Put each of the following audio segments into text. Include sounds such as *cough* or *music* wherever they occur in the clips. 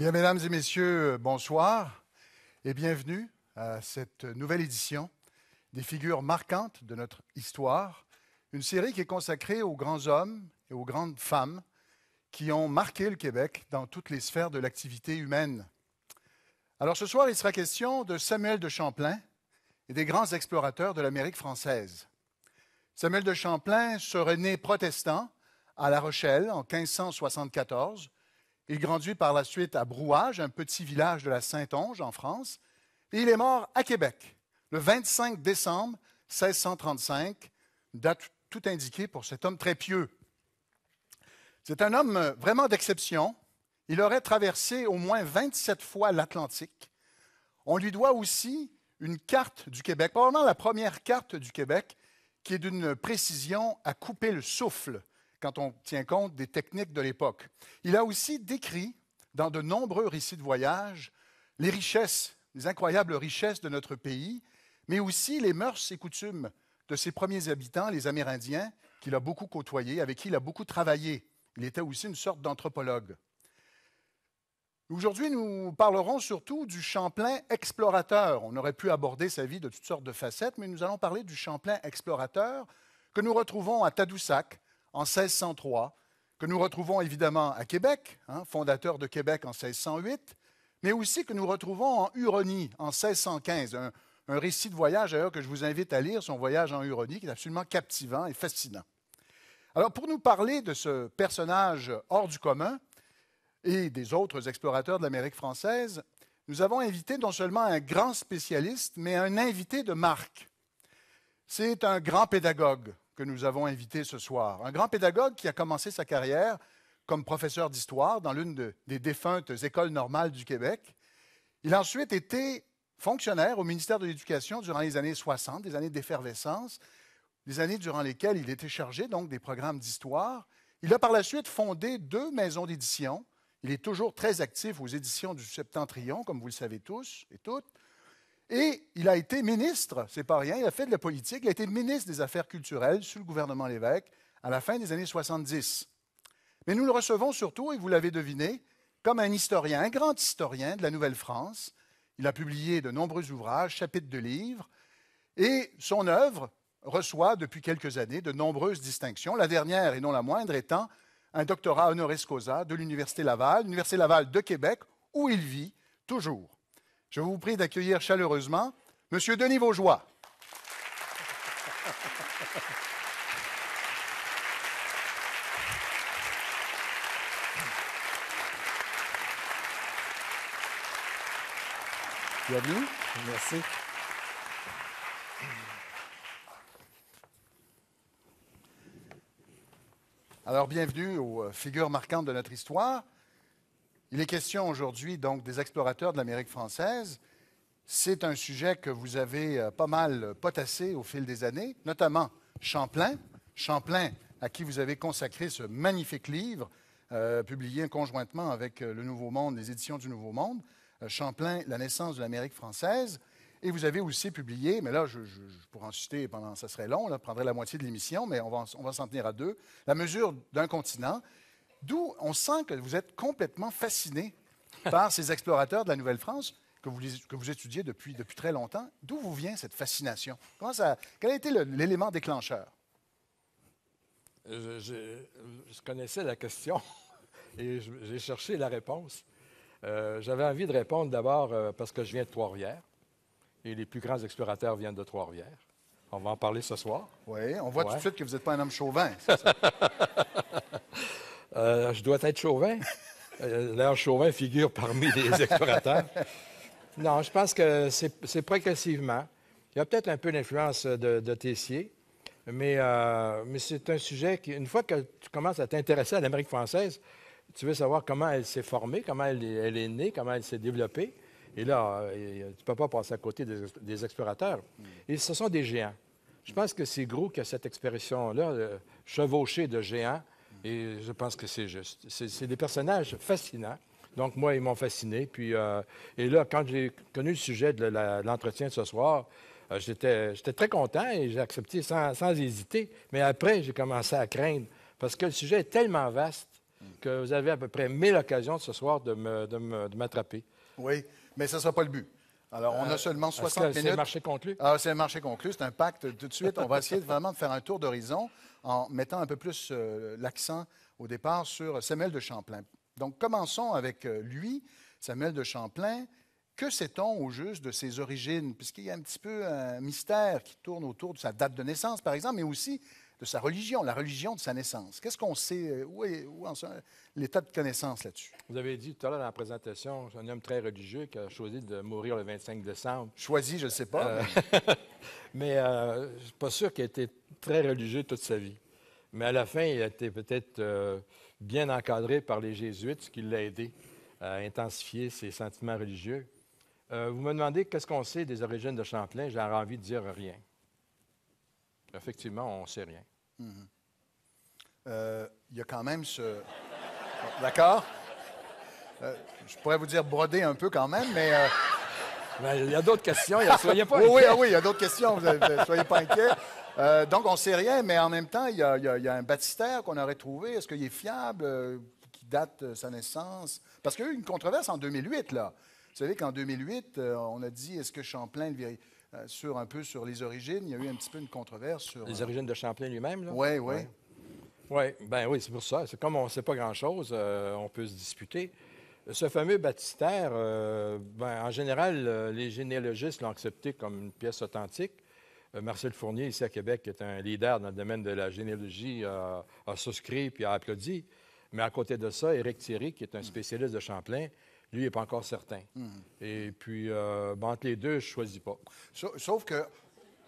bien, mesdames et messieurs, euh, bonsoir et bienvenue à cette nouvelle édition des figures marquantes de notre histoire, une série qui est consacrée aux grands hommes et aux grandes femmes qui ont marqué le Québec dans toutes les sphères de l'activité humaine. Alors ce soir, il sera question de Samuel de Champlain et des grands explorateurs de l'Amérique française. Samuel de Champlain serait né protestant à La Rochelle en 1574 il grandit par la suite à Brouage, un petit village de la Sainte-Onge en France, et il est mort à Québec le 25 décembre 1635, date tout indiquée pour cet homme très pieux. C'est un homme euh, vraiment d'exception. Il aurait traversé au moins 27 fois l'Atlantique. On lui doit aussi une carte du Québec, probablement la première carte du Québec, qui est d'une précision à couper le souffle quand on tient compte des techniques de l'époque. Il a aussi décrit, dans de nombreux récits de voyage, les richesses, les incroyables richesses de notre pays, mais aussi les mœurs et coutumes de ses premiers habitants, les Amérindiens, qu'il a beaucoup côtoyés, avec qui il a beaucoup travaillé. Il était aussi une sorte d'anthropologue. Aujourd'hui, nous parlerons surtout du Champlain explorateur. On aurait pu aborder sa vie de toutes sortes de facettes, mais nous allons parler du Champlain explorateur que nous retrouvons à Tadoussac, en 1603, que nous retrouvons évidemment à Québec, hein, fondateur de Québec en 1608, mais aussi que nous retrouvons en Huronie en 1615, un, un récit de voyage d'ailleurs que je vous invite à lire, son voyage en Huronie, qui est absolument captivant et fascinant. Alors pour nous parler de ce personnage hors du commun et des autres explorateurs de l'Amérique française, nous avons invité non seulement un grand spécialiste, mais un invité de marque. C'est un grand pédagogue, que nous avons invité ce soir. Un grand pédagogue qui a commencé sa carrière comme professeur d'histoire dans l'une des défuntes écoles normales du Québec. Il a ensuite été fonctionnaire au ministère de l'Éducation durant les années 60, des années d'effervescence, des années durant lesquelles il était chargé donc des programmes d'histoire. Il a par la suite fondé deux maisons d'édition. Il est toujours très actif aux éditions du Septentrion, comme vous le savez tous et toutes. Et il a été ministre, c'est pas rien, il a fait de la politique, il a été ministre des Affaires culturelles sous le gouvernement Lévesque à la fin des années 70. Mais nous le recevons surtout, et vous l'avez deviné, comme un historien, un grand historien de la Nouvelle-France. Il a publié de nombreux ouvrages, chapitres de livres, et son œuvre reçoit depuis quelques années de nombreuses distinctions, la dernière et non la moindre étant un doctorat honoris causa de l'Université Laval, l'Université Laval de Québec, où il vit toujours. Je vous prie d'accueillir chaleureusement M. Denis Vaujoie. Bienvenue. Merci. Alors, bienvenue aux euh, figures marquantes de notre histoire. Il est question aujourd'hui donc des explorateurs de l'Amérique française. C'est un sujet que vous avez euh, pas mal potassé au fil des années, notamment Champlain. Champlain, à qui vous avez consacré ce magnifique livre, euh, publié conjointement avec euh, Le Nouveau Monde, les éditions du Nouveau Monde, Champlain, la naissance de l'Amérique française. Et vous avez aussi publié, mais là, je, pourrais en citer pendant, ça serait long, là, prendrait la moitié de l'émission, mais on on va s'en tenir à deux, La mesure d'un continent, D'où on sent que vous êtes complètement fasciné par ces explorateurs de la Nouvelle-France que vous, étudiez depuis, très longtemps. D'où vous vient cette fascination? Comment ça, quel a été l'élément déclencheur? Euh, je, connaissais la question *laughs* et j'ai cherché la réponse. Euh, j'avais envie de répondre d'abord euh, parce que je viens de Trois-Rivières et les plus grands explorateurs viennent de Trois-Rivières. On va en parler ce soir. Oui, on voit tout de suite que vous n'êtes pas un homme chauvin. *laughs* Euh, je dois être Chauvin. Euh, L'air Chauvin figure parmi les *laughs* explorateurs. non, je pense que c'est progressivement. Il y a peut-être un peu l'influence de, Tessier, euh, mais, c'est un sujet qui, une fois que tu commences à t'intéresser à l'Amérique française, tu veux savoir comment elle s'est formée, comment elle, est née, comment elle s'est développée. Et là, tu ne peux pas passer à côté des, explorateurs. Et ce sont des géants. Je pense que c'est gros que cette expression-là, chevauchée de géants, et je pense que c'est juste. C'est des personnages fascinants. Donc, moi, ils m'ont fasciné. Puis, euh, et là, quand j'ai connu le sujet de l'entretien de ce soir, euh, j'étais très content et j'ai accepté sans, sans, hésiter. Mais après, j'ai commencé à craindre parce que le sujet est tellement vaste que vous avez à peu près mille occasions ce soir de m'attraper. de me, oui, mais ce ne sera pas le but. Alors, on a euh, seulement 60 minutes. C'est un marché conclu. Ah, c'est un marché conclu, c'est un pacte tout de suite. On va essayer vraiment de faire un tour d'horizon en mettant un peu plus euh, l'accent au départ sur Samuel de Champlain. Donc commençons avec euh, lui, Samuel de Champlain. Que sait-on au juste de ses origines? Puisqu'il y a un petit peu un mystère qui tourne autour de sa date de naissance, par exemple, mais aussi de sa religion, la religion de sa naissance. Qu'est-ce qu'on sait? Euh, où est, l'état de connaissance là-dessus? Vous avez dit tout à l'heure dans la présentation, c'est un homme très religieux qui a choisi de mourir le 25 décembre. Choisi, je ne sais pas. Euh, mais *laughs* euh, je ne suis pas sûr qu'il ait été très religieux toute sa vie. Mais à la fin, il a été peut-être bien encadré par les Jésuites, ce qui l'a aidé à intensifier ses sentiments religieux. vous me demandez qu'est-ce qu'on sait des origines de Champlain. J'aurais envie de dire rien. Effectivement, on ne sait rien. Mhm. Euh, il y a quand même ce. D'accord? Euh, je pourrais vous dire broder un peu quand même, mais. Euh, ben, il y a d'autres questions, soyez pas inquiets. Oui, il y a d'autres questions, soyez pas inquiets. donc, on ne sait rien, mais en même temps, il y a, un baptistère qu'on aurait trouvé. Est-ce qu'il est fiable, qui date sa naissance? Parce qu'il y a eu une controverse en 2008, là. Vous savez qu'en 2008, on a dit est-ce que Champlain euh, sur un peu sur les origines. Il y a eu un petit peu une controverse sur. Les euh, origines de Champlain lui-même, là? Oui, oui. Oui, ben oui, c'est pour ça. C'est comme on ne sait pas grand-chose, euh, on peut se disputer. Ce fameux baptistère, ben, en général, les généalogistes l'ont accepté comme une pièce authentique. Marcel Fournier, ici à Québec, qui est un leader dans le domaine de la généalogie, a, a souscrit puis a applaudi. Mais à côté de ça, Éric Thierry, qui est un spécialiste de Champlain, lui, n'est pas encore certain. Mm-hmm. Et puis, euh, ben, entre les deux, je ne choisis pas. Sauf, que,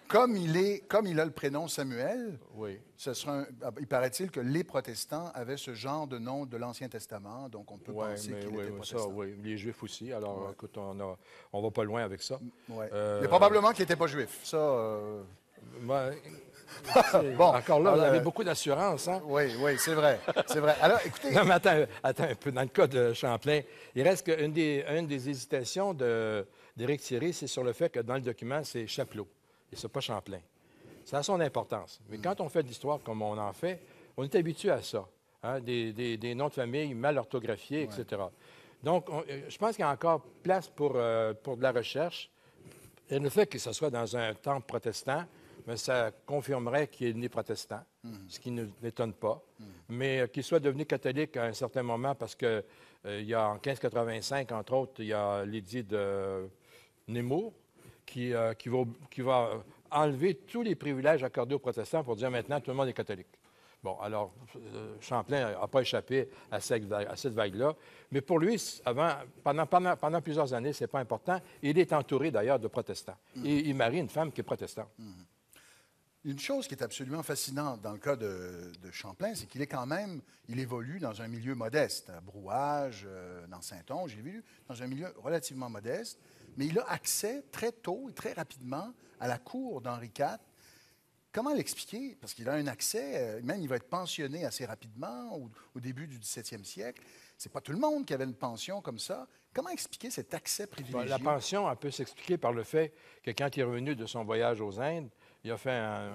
comme il, est, comme il a le prénom Samuel, oui. ce sera ah, il paraît-il que les protestants avaient ce genre de nom de l'Ancien Testament, donc on peut penser qu'il était protestant. Ça, oui. Les Juifs aussi, alors écoute, on ne va pas loin avec ça. mais mm, euh, probablement qu'il n'était pas juif, ça... Euh, ben, *laughs* bon, Encore là, on avait euh, beaucoup d'assurance. Hein? Oui, oui, c'est vrai. C'est vrai. Alors, écoutez. *laughs* mais attends, un peu. Dans le cas de Champlain, il reste qu'une des, une des hésitations d'Éric Thierry, c'est sur le fait que dans le document, c'est Chapelot et c'est pas Champlain. Ça a son importance. Mais quand on fait de l'histoire comme on en fait, on est habitué à ça. Hein? Des, des, noms de famille mal orthographiés, etc. Donc, euh, je pense qu'il y a encore place pour, euh, pour de la recherche. Et le fait que ce soit dans un temple protestant, mais ça confirmerait qu'il est né protestant, mm. ce qui ne m'étonne pas. Mm. Mais euh, qu'il soit devenu catholique à un certain moment, parce que euh, il y a en 1585, entre autres, il y a l'édit de Nemours euh, qui, va, enlever tous les privilèges accordés aux protestants pour dire maintenant tout le monde est catholique. Bon, alors, Champlain n'a pas échappé à cette, vague-là. mais pour lui, pendant, plusieurs années, ce n'est pas important. Il est entouré d'ailleurs de protestants. Mm. Et il marie une femme qui est protestante. Une chose qui est absolument fascinante dans le cas de, Champlain, c'est qu'il est quand même, il évolue dans un milieu modeste, à Brouage, euh, dans Saint-Onge, il évolue dans un milieu relativement modeste, mais il a accès très tôt et très rapidement à la cour d'Henri IV. Comment l'expliquer? Parce qu'il a un accès, euh, même il va être pensionné assez rapidement au, au début du 17e siècle. C'est pas tout le monde qui avait une pension comme ça. Comment expliquer cet accès privilégié? la pension, elle peut s'expliquer par le fait que quand il est revenu de son voyage aux Indes, il a fait un,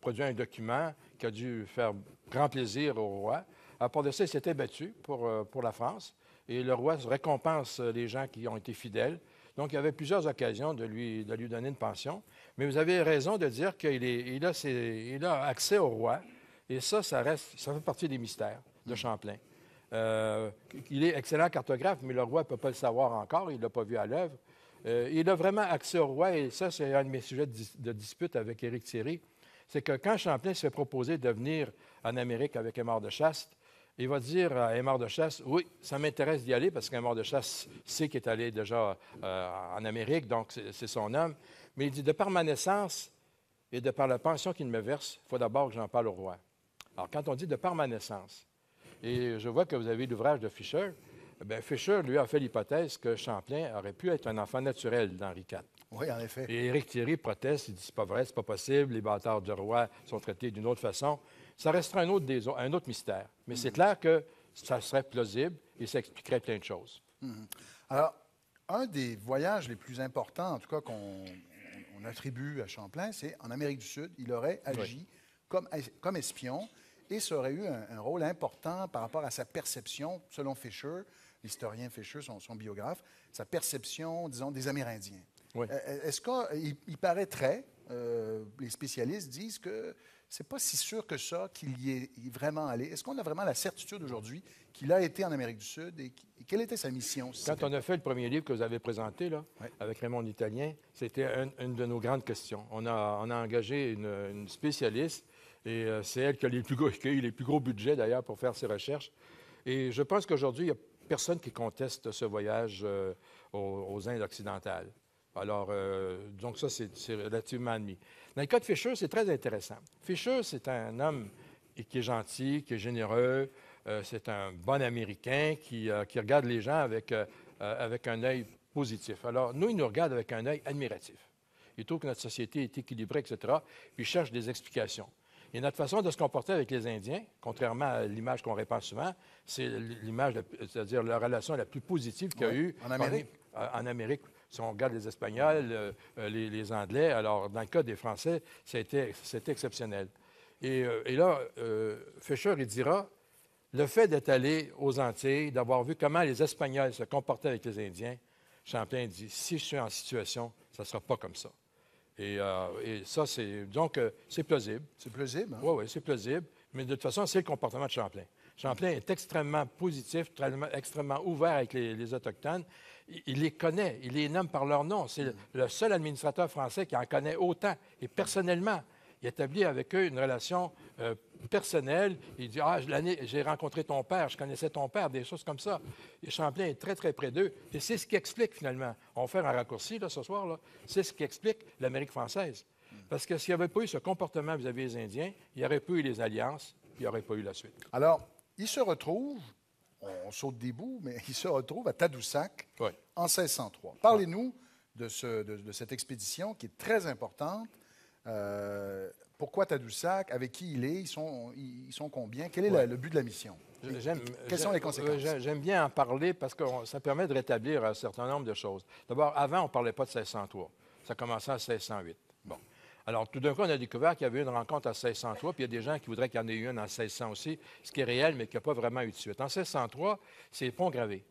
produit un document qui a dû faire grand plaisir au roi. À part de ça, il s'était battu pour, euh, pour la France. Et le roi récompense les gens qui ont été fidèles. Donc, il y avait plusieurs occasions de lui, de lui donner une pension. Mais vous avez raison de dire qu'il il a, il a, accès au roi. Et ça, ça, reste, ça fait partie des mystères de Champlain. Euh, il est excellent cartographe, mais le roi ne peut pas le savoir encore. Il ne l'a pas vu à l'œuvre. Euh, il a vraiment accès au roi, et ça, c'est un de mes sujets de, dispute avec Éric Thierry. C'est que quand Champlain se fait proposer de venir en Amérique avec Aymar de Chaste, il va dire à Aymar de Chasse Oui, ça m'intéresse d'y aller parce qu'Aymar de Chasse sait qu'il est allé déjà euh, en Amérique, donc c'est son homme. Mais il dit De par ma naissance et de par la pension qu'il me verse, il faut d'abord que j'en parle au roi. Alors, quand on dit de par ma naissance, et je vois que vous avez l'ouvrage de Fischer, eh bien, Fisher, lui, a fait l'hypothèse que Champlain aurait pu être un enfant naturel d'Henri IV. Oui, en effet. Et Éric Thierry proteste, il dit c'est pas vrai, c'est pas possible, les bâtards du roi sont traités d'une autre façon. Ça restera un autre, un autre mystère. Mais c'est mhm. clair que ça serait plausible et ça expliquerait plein de choses. Mhm. Alors, un des voyages les plus importants, en tout cas, qu'on attribue à Champlain, c'est en Amérique du Sud, il aurait agi comme, comme espion et ça aurait eu un, un, rôle important par rapport à sa perception, selon Fisher, l'historien Fécheux, son, son, biographe, sa perception, disons, des Amérindiens. Oui. Euh, euh, est-ce qu'il paraîtrait, euh, les spécialistes disent que c'est pas si sûr que ça qu'il y est vraiment allé. Est-ce qu'on a vraiment la certitude aujourd'hui qu'il a été en Amérique du Sud et, quelle était sa mission? Quand on a fait le premier livre que vous avez présenté, là, avec Raymond Italien, c'était une, de nos grandes questions. On a, on a engagé une, spécialiste et c'est elle qui a, les plus gros, qui a eu les plus gros budgets d'ailleurs pour faire ses recherches. Et je pense qu'aujourd'hui, il y a personne qui conteste ce voyage euh, aux, Indes occidentales. Alors, euh, donc ça, c'est relativement admis. Dans le cas de Fisher, c'est très intéressant. Fisher, c'est un homme qui est gentil, qui est généreux, euh, c'est un bon Américain qui, regarde les gens avec, avec un œil positif. Alors, nous, il nous regarde avec un œil admiratif. Il trouve que notre société est équilibrée, etc., puis il cherche des explications. Et notre façon de se comporter avec les Indiens, contrairement à l'image qu'on répand souvent, c'est l'image, c'est-à-dire la relation la plus positive qu'il y a eu en Amérique. Euh, en, Amérique. Si on regarde les Espagnols, euh, euh, les, Anglais, alors dans le cas des Français, c'était exceptionnel. Et, là, Fischer, il dira, le fait d'être allé aux Antilles, d'avoir vu comment les Espagnols se comportaient avec les Indiens, Champlain dit, si je suis en situation, ça ne sera pas comme ça. Euh, et, ça, c'est. Donc. Euh, c'est plausible. C'est plausible, hein? Oui, oui, c'est plausible. Mais de toute façon, c'est le comportement de Champlain. Champlain est extrêmement positif, extrêmement ouvert avec les, Autochtones. il, les connaît, il les nomme par leur nom. C'est le seul administrateur français qui en connaît autant. Et personnellement, il établit avec eux une relation euh, personnelle. Il dit Ah, j'ai rencontré ton père, je connaissais ton père, des choses comme ça. Et Champlain est très, très près d'eux. Et c'est ce qui explique finalement, on fait un raccourci là, ce soir, là, c'est ce qui explique l'Amérique française. Parce que s'il n'y avait pas eu ce comportement vis-à-vis des Indiens, il n'y aurait pas eu les alliances, il n'y aurait pas eu la suite. Alors, il se retrouvent, on saute des bouts, mais il se retrouve à Tadoussac en 1603. Parlez-nous de, ce, de cette expédition qui est très importante euh, pourquoi Tadoussac, avec qui il est, ils sont, ils sont combien, quel est le but de la mission Quelles sont les conséquences J'aime bien en parler parce que ça permet de rétablir un certain nombre de choses. D'abord, avant, on ne parlait pas de 1603. Ça commençait en 1608. Bon. Alors, tout d'un coup, on a découvert qu'il y avait une rencontre à 1603, puis il y a des gens qui voudraient qu'il y en ait eu une en 1600 aussi, ce qui est réel, mais qui n'a pas vraiment eu de suite. En 1603, c'est Pont Gravé.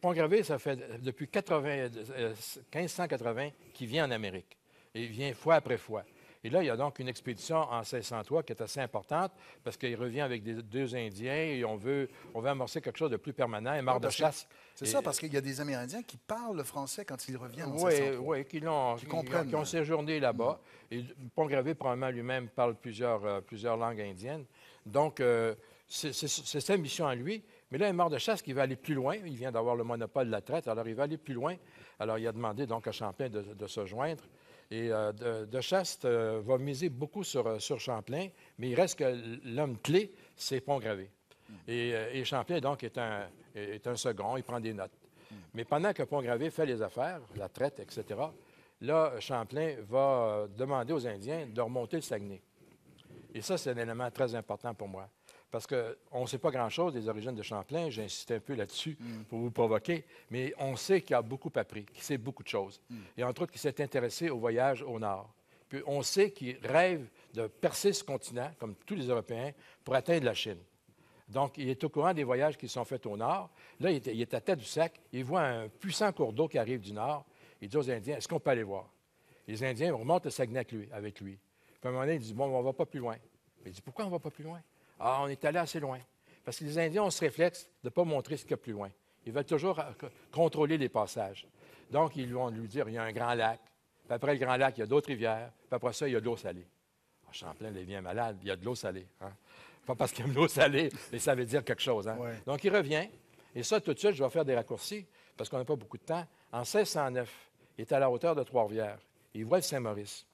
Pont Gravé, ça fait depuis 1580 euh, qu'il vient en Amérique il vient fois après fois. Et là, il y a donc une expédition en 1603 qui est assez importante parce qu'il revient avec des, deux Indiens et on veut, on veut amorcer quelque chose de plus permanent et mort de chasse. C'est ça, parce qu'il y a des Amérindiens qui parlent le français quand ils reviennent en oui, 1603. Oui, qui, ont, qui, ont séjourné là-bas. Mm. Et probablement lui-même, parle plusieurs, euh, plusieurs langues indiennes. Donc, euh, c'est sa mission à lui. Mais là, un mort de chasse qui va aller plus loin. Il vient d'avoir le monopole de la traite, alors il va aller plus loin. Alors, il a demandé donc à Champlain de se joindre. Et euh, de, de, Chaste euh, va miser beaucoup euh, sur, Champlain, mais il reste que l'homme clé, c'est Pont-Gravé. Mm. Et, Champlain, donc, est un, est un, second, il prend des notes. Mm. Mais pendant que Pont-Gravé fait les affaires, la traite, etc., là, Champlain va demander aux Indiens de remonter le Saguenay. Et ça, c'est un élément très important pour moi parce qu'on ne sait pas grand-chose des origines de Champlain, j'insiste un peu là-dessus pour vous provoquer, mais on sait qu'il a beaucoup appris, qu'il sait beaucoup de choses, et entre autres qu'il s'est intéressé aux voyages au nord. Puis on sait qu'il rêve de percer ce continent, comme tous les Européens, pour atteindre la Chine. Donc, il est au courant des voyages qui sont faits au nord. Là, il est, à tête du sac, il voit un puissant cours d'eau qui arrive du nord. Il dit aux Indiens, est-ce qu'on peut aller voir? Les Indiens remontent le Saguenay avec lui. Puis à un moment donné, il dit, bon, on ne va pas plus loin. Il dit, pourquoi on ne va pas plus loin? Ah, on est allé assez loin. Parce que les Indiens ont ce réflexe de ne pas montrer ce qu'il y a plus loin. Ils veulent toujours euh, contrôler les passages. Donc, ils vont lui dire, il y a un grand lac. Puis après le grand lac, il y a d'autres rivières. Puis après ça, il y a de l'eau salée. Ah, Champlain devient malade, il y a de l'eau salée. Hein. Pas parce qu'il de l'eau salée, mais ça veut dire quelque chose. Hein. Donc, il revient. Et ça, tout de suite, je vais faire des raccourcis, parce qu'on n'a pas beaucoup de temps. En 1609, il est à la hauteur de Trois-Rivières. Il voit le Saint-Maurice.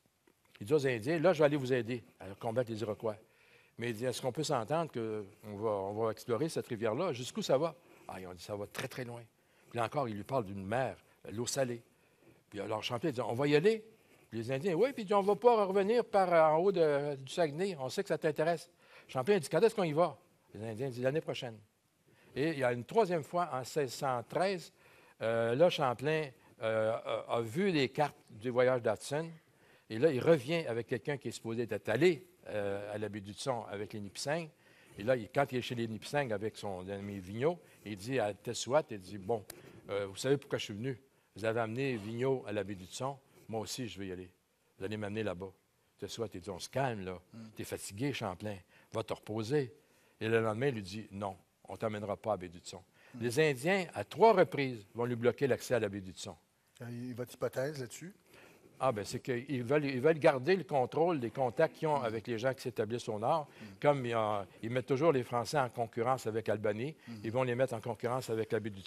Il dit aux Indiens, là, je vais aller vous aider à combattre les Iroquois. Mais il dit, est-ce qu'on peut s'entendre qu'on va, on va explorer cette rivière-là? Jusqu'où ça va? Ah, ils ont dit, ça va très, très loin. Puis là encore, il lui parle d'une mer, l'eau salée. Puis alors, Champlain dit, on va y aller. Puis les Indiens, oui, puis on ne va pas revenir par euh, en haut du Saguenay. On sait que ça t'intéresse. Champlain dit, quand est-ce qu'on y va? Les Indiens disent, l'année prochaine. Et il y a une troisième fois, en 1613, euh, là, Champlain euh, a, a vu les cartes du voyage d'Hudson. Et là, il revient avec quelqu'un qui est supposé être allé euh, à l'abbé baie du avec les Nipissings. Et là, quand il est chez les Nipissings avec son ami Vigneault, il dit à Tessouat, il dit, bon, euh, vous savez pourquoi je suis venu? Vous avez amené Vigneault à l'abbé baie du moi aussi je vais y aller. Vous allez m'amener là-bas. Tessouat, il dit, on se calme, là. Hmm. tu es fatigué, Champlain. Va te reposer. Et le lendemain, il lui dit, non, on t'amènera pas à la baie du hmm. Les Indiens, à trois reprises, vont lui bloquer l'accès à l'abbé baie du euh, Il votre hypothèse là-dessus? Ah, ben c'est qu'ils veulent, veulent garder le contrôle des contacts qu'ils ont mm. avec les gens qui s'établissent au Nord. Mm. Comme ils, mettent toujours les Français en concurrence avec Albanie, mm. ils vont les mettre en concurrence avec la baie du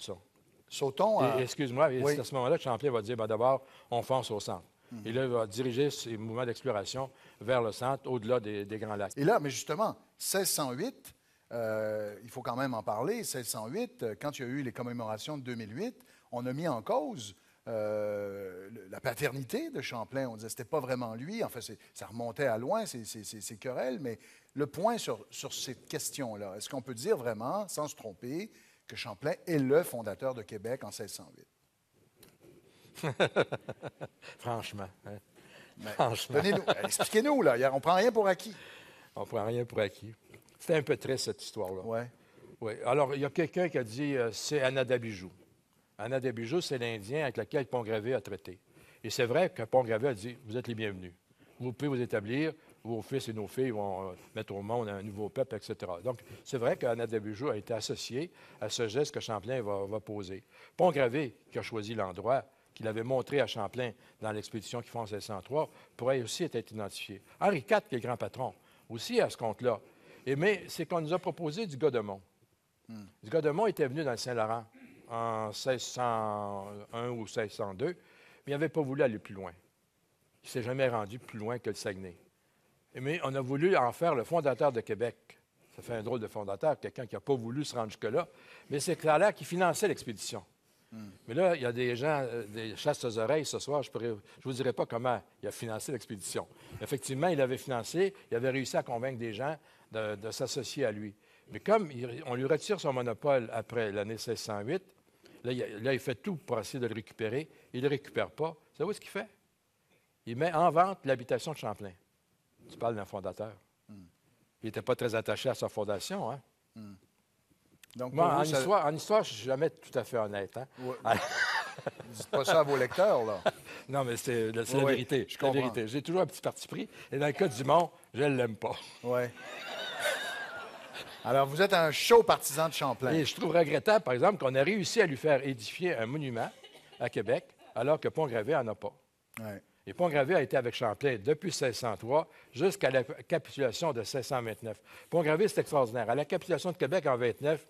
Sautons à... Euh, excuse-moi, c'est à ce moment-là que Champlain va dire, ben, d'abord, on fonce au centre. Et là, il va diriger ses mouvements d'exploration vers le centre, au-delà des, Grands Lacs. Et là, mais justement, 1608, euh, il faut quand même en parler, 1608, euh, quand il y a eu les commémorations de 2008, on a mis en cause euh, la paternité de Champlain. On disait que ce n'était pas vraiment lui. Enfin, ça remontait à loin, ces, querelles. Mais le point sur, sur cette question-là, est-ce qu'on peut dire vraiment, sans se tromper, que Champlain est le fondateur de Québec en 1608? *laughs* Franchement. Hein? Euh, expliquez-nous, là. On ne prend rien pour acquis. On ne prend rien pour acquis. C'était un peu triste, cette histoire-là. Oui. Ouais. Alors, il y a quelqu'un qui a dit euh, c'est c'est Dabijoux. Anna c'est l'Indien avec lequel pont a traité. Et c'est vrai que pont a dit Vous êtes les bienvenus. Vous pouvez vous établir, vos fils et nos filles vont euh, mettre au monde un nouveau peuple, etc. Donc, c'est vrai qu'Anna a été associée à ce geste que Champlain va, poser. pont qui a choisi l'endroit, qu'il avait montré à Champlain dans l'expédition qui font en 1603, pourrait aussi être identifié. Henri IV, qui est grand patron, aussi à ce compte-là. mais c'est qu'on nous a proposé du Godemont. Hmm. Du Godemont était venu dans le Saint-Laurent en 1601 ou 1602, mais il n'avait pas voulu aller plus loin. Il ne s'est jamais rendu plus loin que le Saguenay. Mais on a voulu en faire le fondateur de Québec. Ça fait un drôle de fondateur, quelqu'un qui n'a pas voulu se rendre jusque-là. Mais c'est là qui finançait l'expédition. Hmm. Mais là, il y a des gens, euh, des chasses aux oreilles ce soir, je ne vous dirai pas comment il a financé l'expédition. Effectivement, il avait financé, il avait réussi à convaincre des gens de, s'associer à lui. Mais comme on lui retire son monopole après l'année 1608, Là il, fait tout pour essayer de le récupérer. Il ne le récupère pas. Vous savez ce qu'il fait? Il met en vente l'habitation de Champlain. Tu parles d'un fondateur. Hmm. Il n'était pas très attaché à sa fondation. Hein? Hmm. Donc, Moi, en, histoire, je ne suis jamais tout à fait honnête. Hein? Ah. *laughs* pas ça à vos lecteurs, là. *laughs* non, mais c'est la, vérité. Je J'ai toujours un petit parti pris. Et dans le cas du Mont, je ne l'aime pas. Oui. *laughs* Alors, vous êtes un chaud partisan de Champlain. Et je trouve regrettable, par exemple, qu'on ait réussi à lui faire édifier un monument à Québec, alors que Pont-Gravé n'en a pas. Et pont a été avec Champlain depuis 1603 jusqu'à la capitulation de 1629. Pont-Gravé, c'est extraordinaire. À la capitulation de Québec en 29,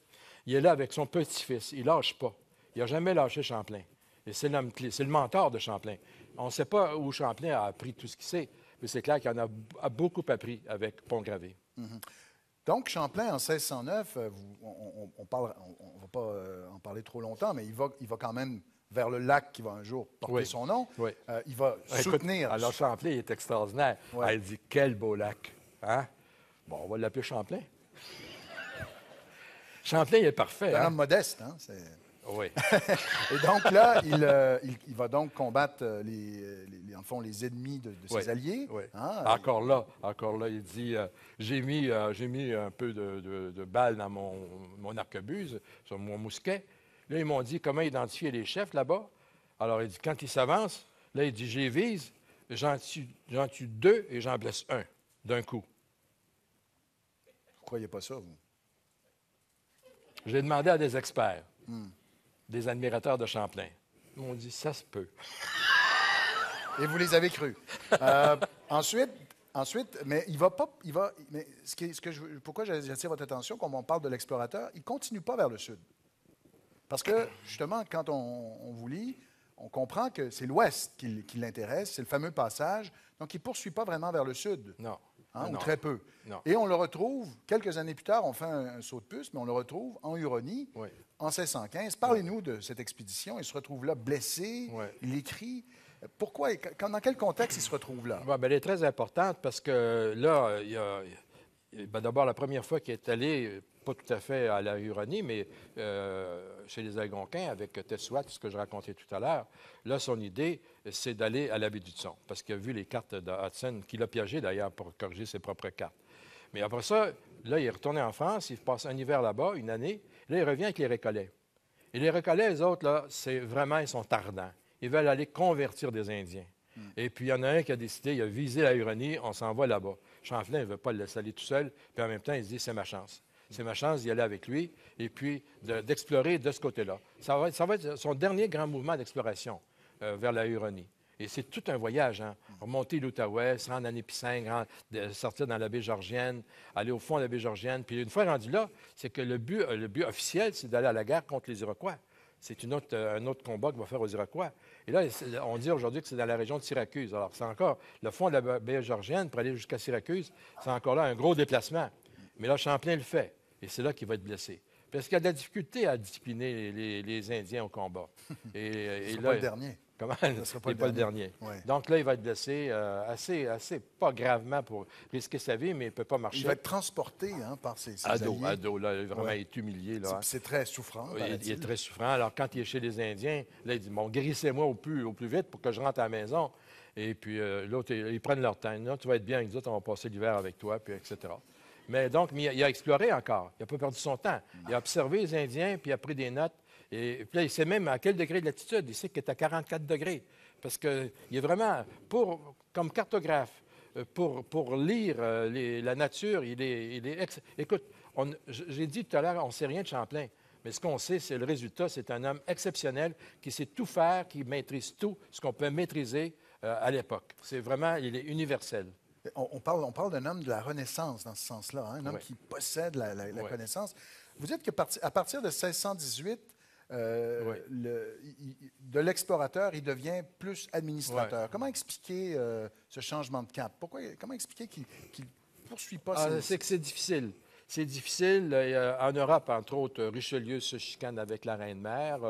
il est là avec son petit-fils. Il lâche pas. Il n'a jamais lâché Champlain. Et c'est le mentor de Champlain. On ne sait pas où Champlain a appris tout ce qu'il sait, mais c'est clair qu'il en a, beaucoup appris avec Pont-Gravé. Mm-hmm. Donc, Champlain, en 1609, euh, on ne on, va pas euh, en parler trop longtemps, mais il va, il va quand même vers le lac qui va un jour porter son nom. Oui. Euh, il va soutenir. Alors, Champlain, il est extraordinaire. Elle dit Quel beau lac. Hein? Bon, on va l'appeler Champlain. *laughs* Champlain, il est parfait. un hein? homme modeste. Hein? Oui. *laughs* et donc là, il, euh, va donc combattre euh, les, en fond, les ennemis de, ses alliés. Oui. Hein? Encore là, encore là, il dit euh, j'ai mis, j'ai mis un peu de, de, balles dans mon, arquebuse, sur mon mousquet. Là, ils m'ont dit comment identifier les chefs là-bas. Alors, il dit quand ils s'avancent, là, il dit J'ai vise, j'en tue, deux et j'en blesse un d'un coup. Vous croyez pas ça, vous J'ai demandé à des experts. Hmm des admirateurs de Champlain. On dit, ça se peut. Et vous les avez crus. Euh, *laughs* ensuite, ensuite, mais il va pas, il va, mais ce, qui, ce que je, pourquoi j'attire votre attention quand on parle de l'explorateur, il continue pas vers le sud. Parce que, justement, quand on, vous lit, on comprend que c'est l'ouest qui, qui l'intéresse, c'est le fameux passage. Donc, il ne poursuit pas vraiment vers le sud. Non. Hein, ou très peu. Et on le retrouve, quelques années plus tard, on fait un, saut de puce, mais on le retrouve en Huronie, en 1615. Parlez-nous de cette expédition. Il se retrouve là blessé, il écrit. Pourquoi, dans quel contexte il se retrouve là? Ben, elle est très importante parce que là, il y a bah, d'abord, la première fois qu'il est allé, euh, pas tout à fait à la Huronie, mais euh, chez les Algonquins, avec Tessouat, ce que je racontais tout à l'heure, là, son idée, euh, c'est d'aller à la du parce qu'il a vu les cartes de Hudson, qu'il a piégé d'ailleurs pour corriger ses propres cartes. Mais après ça, là, il est retourné en France, il passe un hiver là-bas, une année, là, il revient avec les Récollets. Et les Récollets, les autres, là, c'est vraiment, ils sont ardents. Ils veulent aller convertir des Indiens. Hmm. Et puis, il y en a un qui a décidé, il a visé la Huronie, on s'en va là-bas. Champlain ne veut pas le laisser aller tout seul, puis en même temps, il se dit c'est ma chance. C'est ma chance d'y aller avec lui et puis d'explorer de, ce côté-là. Ça va, être, ça va son dernier grand mouvement d'exploration euh, vers la Huronie. Et c'est tout un voyage, hein. remonter l'Outaouais, se rendre à Népissing, sortir dans la baie Georgienne, aller au fond de la baie Georgienne. Puis une fois rendu là, c'est que le but, euh, le but officiel, c'est d'aller à la guerre contre les Iroquois c'est euh, un autre combat qu'on va faire aux Iroquois. Et là, on dit aujourd'hui que c'est dans la région de Syracuse. Alors, c'est encore le fond de la baie georgienne pour aller jusqu'à Syracuse, c'est encore là un gros déplacement. Mais là, Champlain le fait, et c'est là qu'il va être blessé. Parce qu'il y a de la difficulté à discipliner les, Indiens au combat. Et, euh, là, pas le dernier il n'est pas, le dernier. Donc là, il va être blessé euh, assez, assez, pas gravement pour risquer sa vie, mais il ne peut pas marcher. Il va être transporté hein, par ses, amis. ado, Ado, il vraiment est humilié. Là, c'est, très souffrant. Il, il, est très souffrant. Alors, quand il est chez les Indiens, là, il dit, bon, guérissez-moi au plus, au plus vite pour que je rentre à la maison. Et puis, euh, l'autre, ils prennent leur temps. Là, tu vas être bien Ils disent, on va passer l'hiver avec toi, puis etc. Mais donc, il a exploré encore. Il n'a pas perdu son temps. Il a observé les Indiens, puis il a pris des notes. Et puis là, il sait même à quel degré de latitude. Il sait qu'il est à 44 degrés. Parce qu'il est vraiment, pour, comme cartographe, euh, pour, pour lire euh, la nature, il est. Écoute, j'ai dit tout à l'heure, on ne sait rien de Champlain. Mais ce qu'on sait, c'est le résultat. C'est un homme exceptionnel qui sait tout faire, qui maîtrise tout ce qu'on peut maîtriser euh, à l'époque. C'est vraiment, il est universel. On, parle, on parle d'un homme de la Renaissance dans ce sens-là, hein, un homme qui possède la, connaissance. Vous dites qu'à partir de 1618, euh, de l'explorateur, il devient plus administrateur. Comment expliquer euh, ce changement de cap? Pourquoi, comment expliquer qu'il ne poursuit pas ah, C'est que c'est difficile. C'est difficile. Euh, en Europe, entre autres, Richelieu se chicane avec la reine-mère.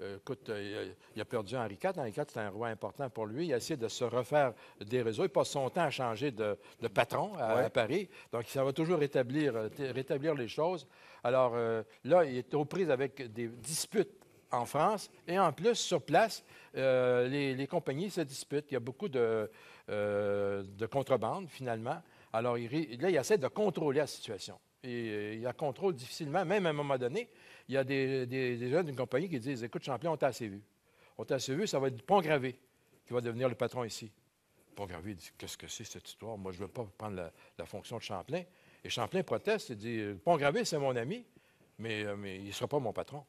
Euh, écoute, euh, il a perdu Henri IV. Henri IV, c'est un roi important pour lui. Il a essayé de se refaire des réseaux. Il passe son temps à changer de, patron à, Paris. Donc, ça va toujours rétablir, euh, rétablir les choses. Alors, là, il est aux prises avec des disputes en France. Et en plus, sur place, les, compagnies se disputent. Il y a beaucoup de, de contrebande, finalement. Alors, là, il essaie de contrôler la situation. Et il la contrôle difficilement, même à un moment donné il y a des, des, jeunes d'une compagnie qui disent Écoute, Champlain, on t'a assez vu. On t'a assez vu, ça va être Pont Gravé qui va devenir le patron ici. Pont Gravé dit Qu'est-ce que c'est cette histoire Moi, je ne veux pas prendre la, fonction de Champlain. Et Champlain proteste et dit euh, Pont Gravé, c'est mon ami, mais, euh, mais il ne sera pas mon patron.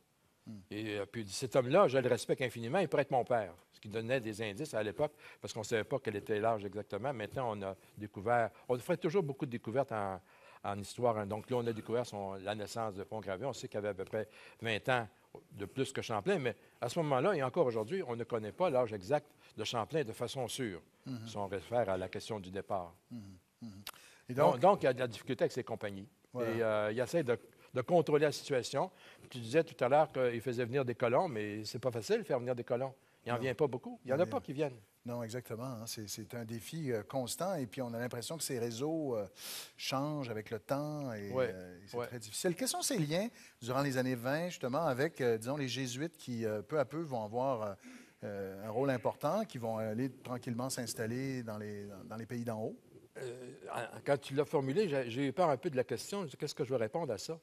Hmm. Et euh, puis cet homme-là, je le respecte infiniment, il pourrait être mon père, ce qui donnait des indices à l'époque, parce qu'on ne savait pas quel était l'âge exactement. Maintenant, on a découvert, on ferait toujours beaucoup de découvertes en, en histoire. Hein. Donc là, on a découvert la naissance de pont On sait qu'il avait à peu près 20 ans de plus que Champlain, mais à ce moment-là, et encore aujourd'hui, on ne connaît pas l'âge exact de Champlain de façon sûre, mhm. si on réfère à la question du départ. Mhm. Mhm. et donc, il y a de la difficulté avec ses compagnies. Et euh, il essaie de, de, contrôler la situation. Tu disais tout à l'heure qu'il faisait venir des colons, mais c'est pas facile de faire venir des colons. Il en vient pas beaucoup. Il n'y en a pas qui viennent. Non, exactement. Hein. C'est un défi euh, constant. Et puis, on a l'impression que ces réseaux euh, changent avec le temps et, euh, c'est très difficile. Quels sont ces liens durant les années 20, justement, avec, disons, les jésuites qui, peu à peu, vont avoir un rôle important, qui vont aller tranquillement s'installer dans les, dans les pays d'en haut? quand tu l'as formulé, j'ai eu peur un peu de la question. Qu'est-ce que je vais répondre à ça?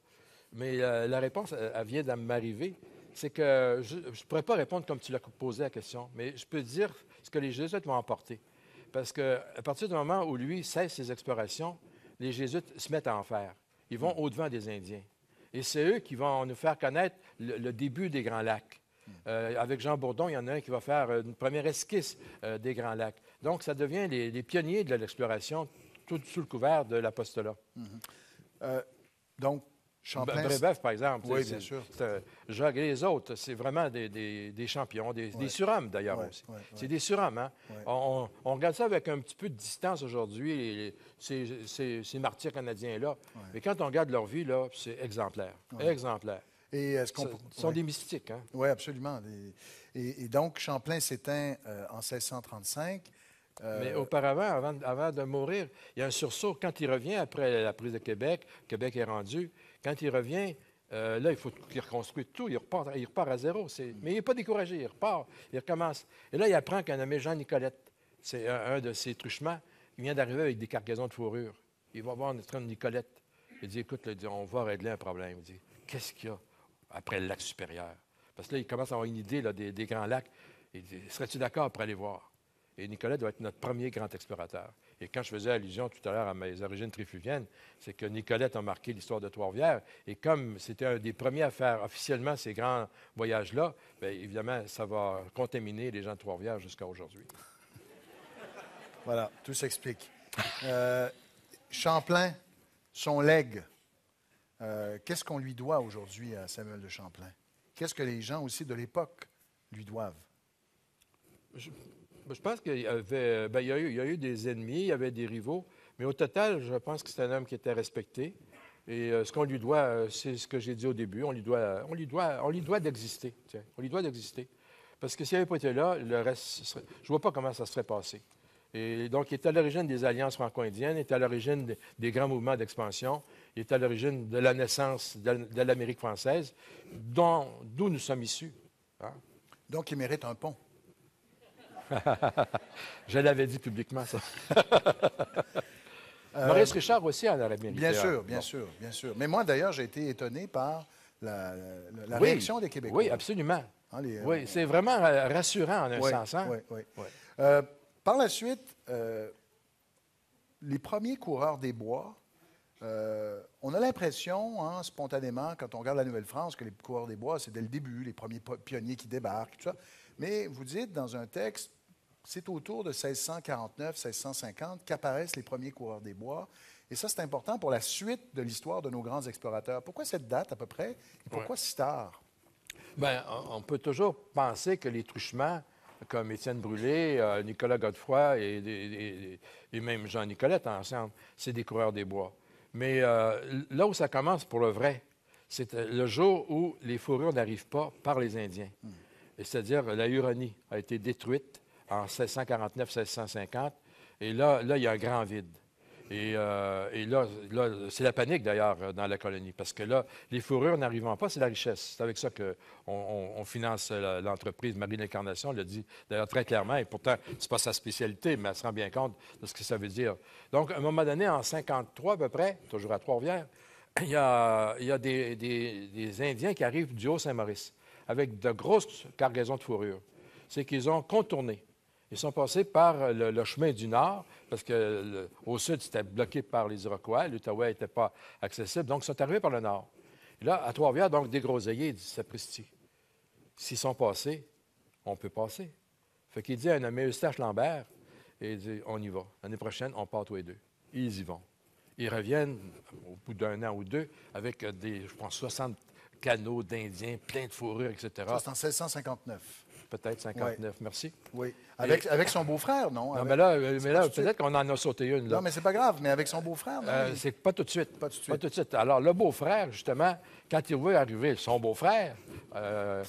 Mais la réponse, elle vient de m'arriver c'est que je ne pourrais pas répondre comme tu l'as posé la question, mais je peux dire ce que les Jésuites vont emporter. Parce qu'à partir du moment où lui cesse ses explorations, les Jésuites se mettent à en faire. Ils vont au-devant des Indiens. Et c'est eux qui vont nous faire connaître le, début des Grands Lacs. Euh, avec Jean Bourdon, il y en a un qui va faire une première esquisse euh, des Grands Lacs. Donc, ça devient les, pionniers de l'exploration, tout sous le couvert de l'apostolat. Euh, donc, Champlain. Brébeuf, par exemple. Oui, bien sûr. Jacques et les autres, c'est vraiment des, champions, des, surhommes d'ailleurs aussi. c'est des surhommes. Hein. On, regarde ça avec un petit peu de distance aujourd'hui, ces, martyrs canadiens-là. Mais quand on regarde leur vie, là, c'est exemplaire. Exemplaire. Et ce sont des mystiques. Hein. Oui, absolument. Et, donc, Champlain s'éteint euh, en 1635. Euh, Mais auparavant, avant, avant, de mourir, il y a un sursaut. Quand il revient après la prise de Québec, Québec est rendu, quand il revient, euh, là, il faut qu'il reconstruise tout. Il repart, il repart à zéro. Mais il n'est pas découragé. Il repart. Il recommence. Et là, il apprend qu'un ami Jean Nicolette, c'est un, de ses truchements, il vient d'arriver avec des cargaisons de fourrure. Il va voir notre de Nicolette. Il dit Écoute, on va régler un problème. Il dit Qu'est-ce qu'il y a après le lac supérieur Parce que là, il commence à avoir une idée des, grands lacs. Il dit Serais-tu d'accord pour aller voir Et Nicolette doit être notre premier grand explorateur. Et quand je faisais allusion tout à l'heure à mes origines trifluviennes, c'est que Nicolette a marqué l'histoire de Trois-Rivières. Et comme c'était un des premiers à faire officiellement ces grands voyages-là, bien évidemment, ça va contaminer les gens de Trois-Rivières jusqu'à aujourd'hui. Voilà, tout s'explique. Euh, Champlain, son legs, euh, qu'est-ce qu'on lui doit aujourd'hui à Samuel de Champlain? Qu'est-ce que les gens aussi de l'époque lui doivent? Je pense qu'il y avait. Euh, ben, il, y a eu, des ennemis, il y avait des rivaux. Mais au total, je pense que c'est un homme qui était respecté. Et euh, ce qu'on lui doit, euh, c'est ce que j'ai dit au début, on lui doit, on lui doit, on lui doit d'exister. on lui doit d'exister. Parce que s'il n'avait pas été là, le reste, je ne vois pas comment ça serait passé. Et donc, il est à l'origine des alliances franco-indiennes, il est à l'origine des grands mouvements d'expansion, il est à l'origine de la naissance de, l'Amérique française, d'où nous sommes issus. Hein. Donc, il mérite un pont. *laughs* Je l'avais dit publiquement, ça. *laughs* Euh, Maurice Richard aussi en aurait bien Bien sûr, bien sûr, bien sûr. Mais moi, d'ailleurs, j'ai été étonné par la, réaction des Québécois. Oui, absolument. Hein, oui, euh, c'est vraiment euh, rassurant en un sens. Hein. Oui, oui. oui. par la suite, les premiers coureurs des bois, on a l'impression, hein, spontanément, quand on regarde la Nouvelle-France, que les coureurs des bois, c'est dès le début, les premiers pionniers qui débarquent, tout ça. Mais vous dites dans un texte, c'est autour de 1649-1650 qu'apparaissent les premiers coureurs des bois. Et ça, c'est important pour la suite de l'histoire de nos grands explorateurs. Pourquoi cette date à peu près et pourquoi si tard? Bien, on peut toujours penser que les truchements, comme Étienne Brûlé, euh, Nicolas Godefroy et, même Jean Nicolette ensemble, c'est des coureurs des bois. Mais euh, là où ça commence pour le vrai, c'est euh, le jour où les fourrures n'arrivent pas par les Indiens. Hmm. C'est-à-dire la Huronie a été détruite en 1649-1650. Et là, là, il y a un grand vide. Et, euh, là, là c'est la panique d'ailleurs euh, dans la colonie, parce que là, les fourrures n'arrivant pas, c'est la richesse. C'est avec ça qu'on on, finance euh, l'entreprise. Marie l'Incarnation le dit d'ailleurs très clairement, et pourtant, c'est pas sa spécialité, mais elle se rend bien compte de ce que ça veut dire. Donc, à un moment donné, en 53 à peu près, toujours à Trois-Rivières, *clears throat* il y a, il y a des, des, des Indiens qui arrivent du Haut-Saint-Maurice avec de grosses cargaisons de fourrures. C'est qu'ils ont contourné ils sont passés par le, chemin du Nord, parce qu'au sud, c'était bloqué par les Iroquois. L'Outaouais n'était pas accessible. Donc, ils sont arrivés par le Nord. Et là, à Trois-Rivières, donc, des groseilliers, ils sapristi. S'ils sont passés, on peut passer. Fait qu'il dit à un ami, Eustache Lambert, et il dit On y va. L'année prochaine, on part tous les deux. ils y vont. Ils reviennent au bout d'un an ou deux avec des, je pense, 60 canaux d'Indiens, plein de fourrures, etc. C'est en 1659 peut-être 59. Merci. Oui. Avec, avec son beau-frère, non? Non, mais là, euh, peut-être qu'on en a sauté une. Non, mais c'est pas grave, mais avec son beau-frère, non? Euh, c'est pas tout de suite. Pas tout de suite. Pas tout de suite. Alors, le beau-frère, justement, quand il veut arriver, son beau-frère, euh,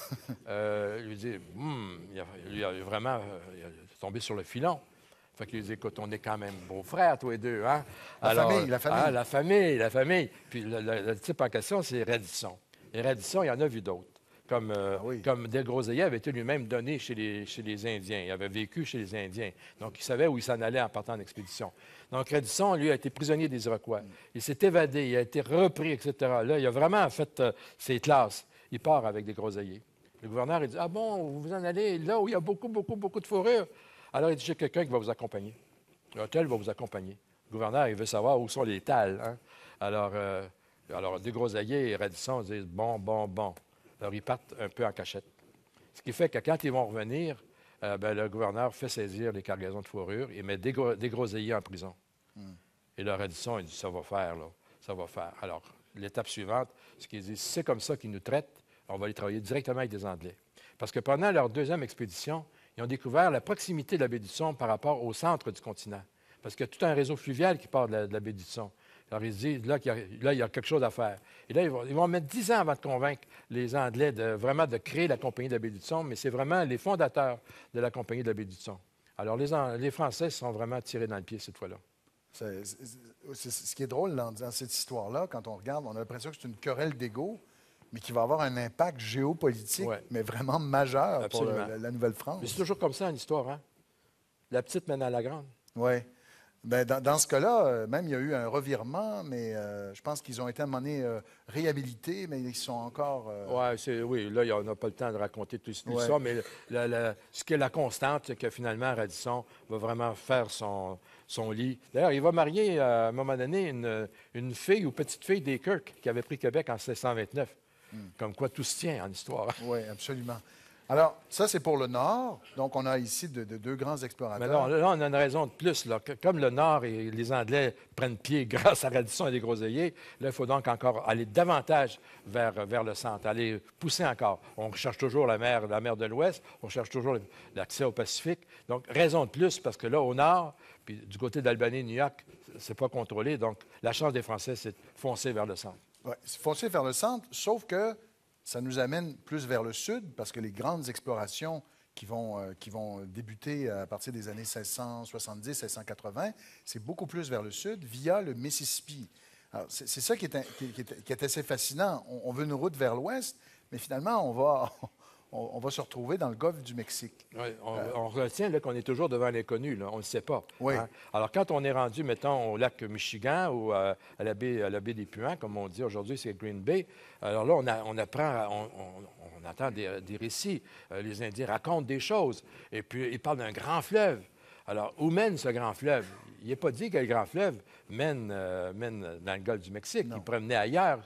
*laughs* il lui dit hum, il, a, vraiment tombé sur le filon. Fait qu'il dit, écoute, on est quand même beau-frère, toi et deux, hein? La famille, la famille. Ah, la famille, la famille. Puis le, type en question, c'est Radisson. Et Radisson, il y en a vu d'autres comme, euh, ah comme avait été lui-même donné chez les, Indiens. Il avait vécu chez les Indiens. Donc, il savait où il s'en allait en partant en expédition. Donc, Radisson, lui, a été prisonnier des Iroquois. Il s'est évadé, il a été repris, etc. Là, il a vraiment fait euh, ses classes. Il part avec des groseilliers. Le gouverneur, il dit Ah bon, vous vous en allez là où il y a beaucoup, beaucoup, beaucoup de fourrures. Alors, il dit J'ai quelqu'un qui va vous accompagner. L'hôtel va vous accompagner. Le gouverneur, il veut savoir où sont les tales. Hein. Alors, euh, alors, des et Radisson disent Bon, bon, bon. Alors, ils partent un peu en cachette. Ce qui fait que quand ils vont revenir, euh, ben, le gouverneur fait saisir les cargaisons de fourrure et met des, gros, groseilliers en prison. Hmm. Et leur addition, il dit Ça va faire, là. Ça va faire. Alors, l'étape suivante, ce qu'ils disent, c'est comme ça qu'ils nous traitent, on va aller travailler directement avec des Anglais. Parce que pendant leur deuxième expédition, ils ont découvert la proximité de la baie du Son par rapport au centre du continent. Parce qu'il y a tout un réseau fluvial qui part de la, de la baie du Son. Ils disent, là, il y, a, là, il y a quelque chose à faire. Et là, ils vont, ils vont mettre dix ans avant de convaincre les Anglais de vraiment de créer la compagnie de la baie mais c'est vraiment les fondateurs de la compagnie de la baie Alors, les, les Français sont vraiment tirés dans le pied cette fois-là. ce qui est drôle dans, cette histoire-là, quand on regarde, on a l'impression que c'est une querelle d'ego, mais qui va avoir un impact géopolitique, mais vraiment majeur pour la, Nouvelle-France. c'est toujours comme ça en histoire, hein? La petite mène à la grande. Oui. Ben, dans, ce cas-là, euh, même il y a eu un revirement, mais euh, je pense qu'ils ont été à un moment donné réhabilités, mais ils sont encore. Euh, oui, là, on n'a pas le temps de raconter tout ouais. ça, mais ce qui est la constante, c'est que finalement, Radisson va vraiment faire son, son lit. D'ailleurs, il va marier à un moment donné une, fille ou petite fille des Kirk qui avait pris Québec en 1629. Hmm. Comme quoi, tout se tient en histoire. Oui, absolument. Alors, ça, c'est pour le Nord. Donc, on a ici deux grands explorateurs. Mais là, on a une raison de plus. Comme le Nord et les Anglais prennent pied *laughs* grâce à Radisson et des Groseillers, là, il faut donc encore aller davantage vers, le centre, aller pousser encore. On cherche toujours la mer, de l'Ouest, on cherche toujours l'accès au Pacifique. Donc, raison de plus, parce que là, au Nord, puis du côté d'Albanie, New York, c'est pas contrôlé. Donc, la chance des Français, c'est de foncer vers le centre. Oui, foncer vers le centre, sauf que ça nous amène plus vers le sud parce que les grandes explorations qui vont, euh, qui vont débuter à partir des années 1670-1680, c'est beaucoup plus vers le sud via le Mississippi. C'est ça qui est, qui, est, assez fascinant. on veut une route vers l'ouest, mais finalement, on va, on, va se retrouver dans le golfe du Mexique. on, retient qu'on est toujours devant l'inconnu, on ne sait pas. Hein. Alors, quand on est rendu, mettons, au lac Michigan ou euh, à, la baie, à la des Puants, comme on dit aujourd'hui, c'est Green Bay, alors là, on, apprend, on, entend des, récits. Euh, les Indiens racontent des choses. Et puis, ils parlent d'un grand fleuve. Alors, où mène ce grand fleuve? Il n'est pas dit que le grand fleuve mène, euh, dans le golfe du Mexique. Il promenait ailleurs.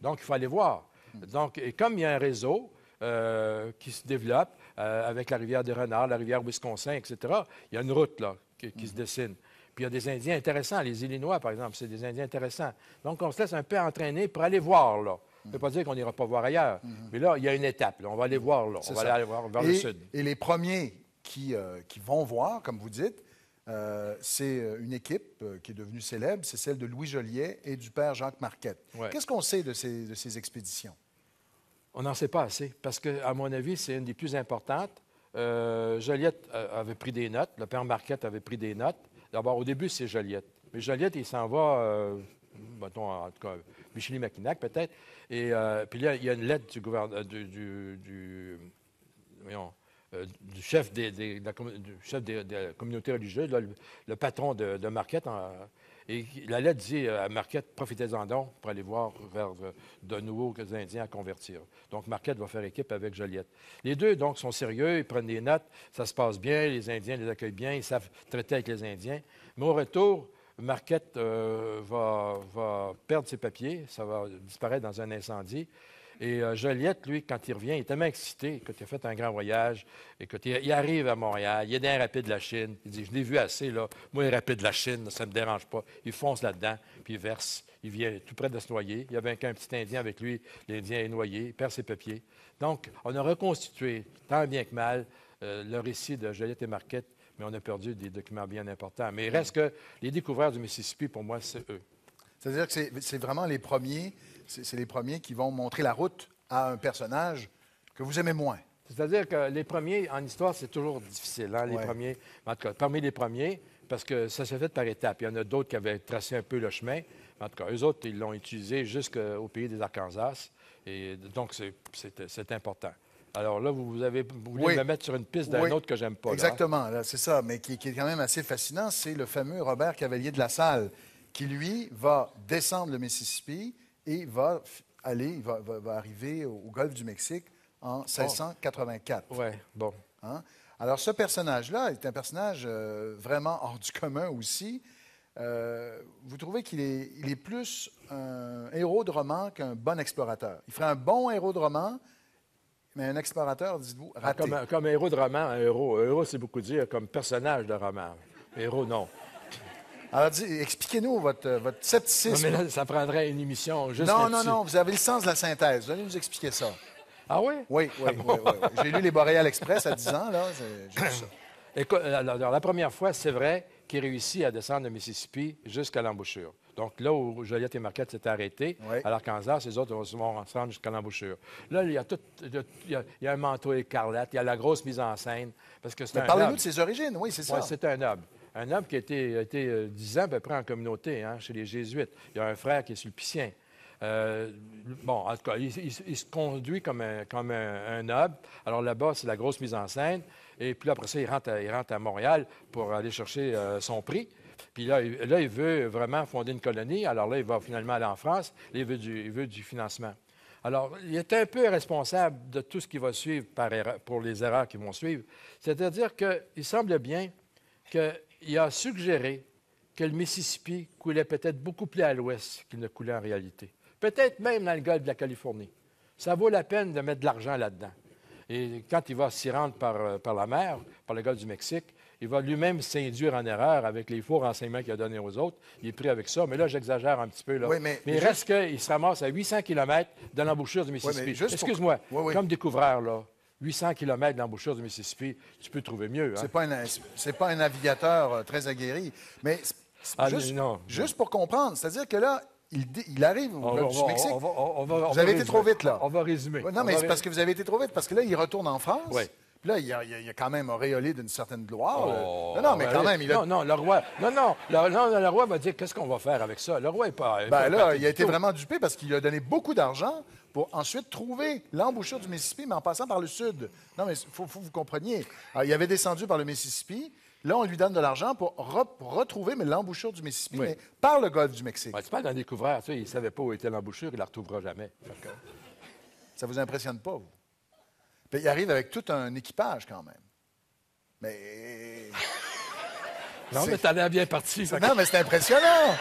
Donc, il fallait voir. Hmm. Donc, et comme il y a un réseau, euh, qui se développe euh, avec la rivière des Renards, la rivière Wisconsin, etc. Il y a une route là, qui, se mhm. dessine. Puis il y a des Indiens intéressants, les Illinois, par exemple, c'est des Indiens intéressants. Donc, on se laisse un peu entraîner pour aller voir là. Ça ne veut mhm. pas dire qu'on n'ira pas voir ailleurs. Mhm. Mais là, il y a une étape. On va aller voir là. On va aller voir vers le sud. Et les premiers euh, qui, vont voir, comme vous dites, c'est une équipe qui est devenue célèbre, c'est celle de Louis Joliet et du père Jacques Marquette. Qu'est-ce qu'on sait de ces expéditions? On n'en sait pas assez, parce que, à mon avis, c'est une des plus importantes. Euh, Joliette euh, avait pris des notes, le père Marquette avait pris des notes. D'abord, au début, c'est Joliette. Mais Joliette, il s'en va, euh, en tout cas, Micheli Mackinac, peut-être. Et puis il y a une lettre du du, du, chef, des, la, communauté religieuse, le, patron de, Marquette, et la lettre dit à Marquette, profitez-en donc pour aller voir vers euh, de nouveaux Indiens à convertir. Donc, Marquette va faire équipe avec Joliette. Les deux, donc, sont sérieux, ils prennent des notes, ça se passe bien, les Indiens les accueillent bien, ils savent traiter avec les Indiens. Mais au retour, Marquette euh, va, va, perdre ses papiers, ça va disparaître dans un incendie. Et euh, Joliette, lui, quand il revient, il est tellement excité que tu as fait un grand voyage et que il arrive à Montréal, il est dans un rapide de la Chine. Il dit Je l'ai vu assez, là. Moi, les rapide de la Chine, ça ne me dérange pas. Il fonce là-dedans, puis il verse. Il vient tout près de se noyer. Il y avait un, petit Indien avec lui. L'Indien est noyé, il perd ses papiers. Donc, on a reconstitué, tant bien que mal, euh, le récit de Joliette et Marquette, mais on a perdu des documents bien importants. Mais il reste que les découvreurs du Mississippi, pour moi, c'est eux. C'est-à-dire que c'est vraiment les premiers c'est les premiers qui vont montrer la route à un personnage que vous aimez moins. C'est-à-dire que les premiers, en histoire, c'est toujours difficile, hein, les premiers. En tout cas, parmi les premiers, parce que ça s'est fait par étapes. Il y en a d'autres qui avaient tracé un peu le chemin. En tout cas, eux autres, ils l'ont utilisé jusqu'au pays des Arkansas. Et donc, c'est important. Alors là, vous, avez, voulu voulez me mettre sur une piste d'un autre que j'aime pas. Exactement, c'est ça, mais qui, qui, est quand même assez fascinant, c'est le fameux Robert Cavalier de la Salle, qui, lui, va descendre le Mississippi, et va aller, va, va, arriver au golfe du Mexique en 1684. Ouais, bon. Hein? Alors, ce personnage-là est un personnage euh, vraiment hors du commun aussi. Euh, vous trouvez qu'il est, est, plus un héros de roman qu'un bon explorateur. Il ferait un bon héros de roman, mais un explorateur, dites-vous, ah, raté. Comme, comme, héros de roman, un héros, héros, c'est beaucoup dire, comme personnage de roman. Héros, non. Alors, expliquez-nous euh, votre, scepticisme. Non, mais là, ça prendrait une émission juste Non, non, non, vous avez le sens de la synthèse. Vous allez nous expliquer ça. Ah oui? Oui, oui, oui, *laughs* J'ai lu les Boréales Express à 10 ans, là. *clears throat* Écoute, alors, la première fois, c'est vrai qu'il réussit à descendre le Mississippi jusqu'à l'embouchure. Donc là où Joliette et Marquette s'étaient arrêtés, à l'Arkansas, les autres vont se jusqu'à l'embouchure. Là, il y, a un manteau écarlate, il y a la grosse mise en scène. parce que c'est Parlez-nous de ses origines, oui, c'est ça. c'est un homme. Un homme qui a été, 10 euh, ans à peu près en communauté, hein, chez les Jésuites. Il y a un frère qui est sulpicien. Euh, bon, en tout cas, il, se conduit comme un, comme un, Alors là-bas, c'est la grosse mise en scène. Et puis là, après ça, il rentre à, Montréal pour aller chercher euh, son prix. Puis là, il veut vraiment fonder une colonie. Alors là, il va finalement aller en France. il veut du, il du financement. Alors, il est un peu responsable de tout ce qui va suivre pour les erreurs qui vont suivre. C'est-à-dire qu'il semble bien que il a suggéré que le Mississippi coulait peut-être beaucoup plus à l'ouest qu'il ne coulait en réalité. Peut-être même dans le golfe de la Californie. Ça vaut la peine de mettre de l'argent là-dedans. Et quand il va s'y rendre par, euh, la mer, par le golfe du Mexique, il va lui-même s'induire en erreur avec les faux renseignements qu'il a donnés aux autres. Il est pris avec ça. Mais là, j'exagère un petit peu. Là. mais, il reste qu'il se ramasse à 800 km de l'embouchure du Mississippi. Excuse-moi, comme découvreur, là, 800 km d'embouchure du Mississippi, tu peux trouver mieux. Hein. C'est pas, un navigateur euh, très aguerri. Mais ah, juste, pour comprendre, c'est-à-dire que là, il, arrive au Mexique. vous avez été trop vite, là. On va résumer. Non, mais c'est parce que vous avez été trop vite, parce que là, il retourne en France là, il a, a, quand même auréolé d'une certaine gloire. Oh, non, non, mais ben quand même. Non, non, le roi. Non, non, le, roi va dire qu'est-ce qu'on va faire avec ça. Le roi n'est pas. Bien là, il a été vraiment dupé parce qu'il a donné beaucoup d'argent pour ensuite trouver l'embouchure du Mississippi, mais en passant par le sud. Non, mais il faut, que vous compreniez. Ah, il avait descendu par le Mississippi. Là, on lui donne de l'argent pour, retrouver l'embouchure du Mississippi, mais par le golfe du Mexique. Ben, tu parles d'un découvreur, tu il ne savait pas où était l'embouchure, il ne la retrouvera jamais. Ça vous impressionne pas, vous? Ben, il arrive avec tout un équipage quand même. Mais. *laughs* Non, mais t'as as bien parti. Non, mais c'est impressionnant.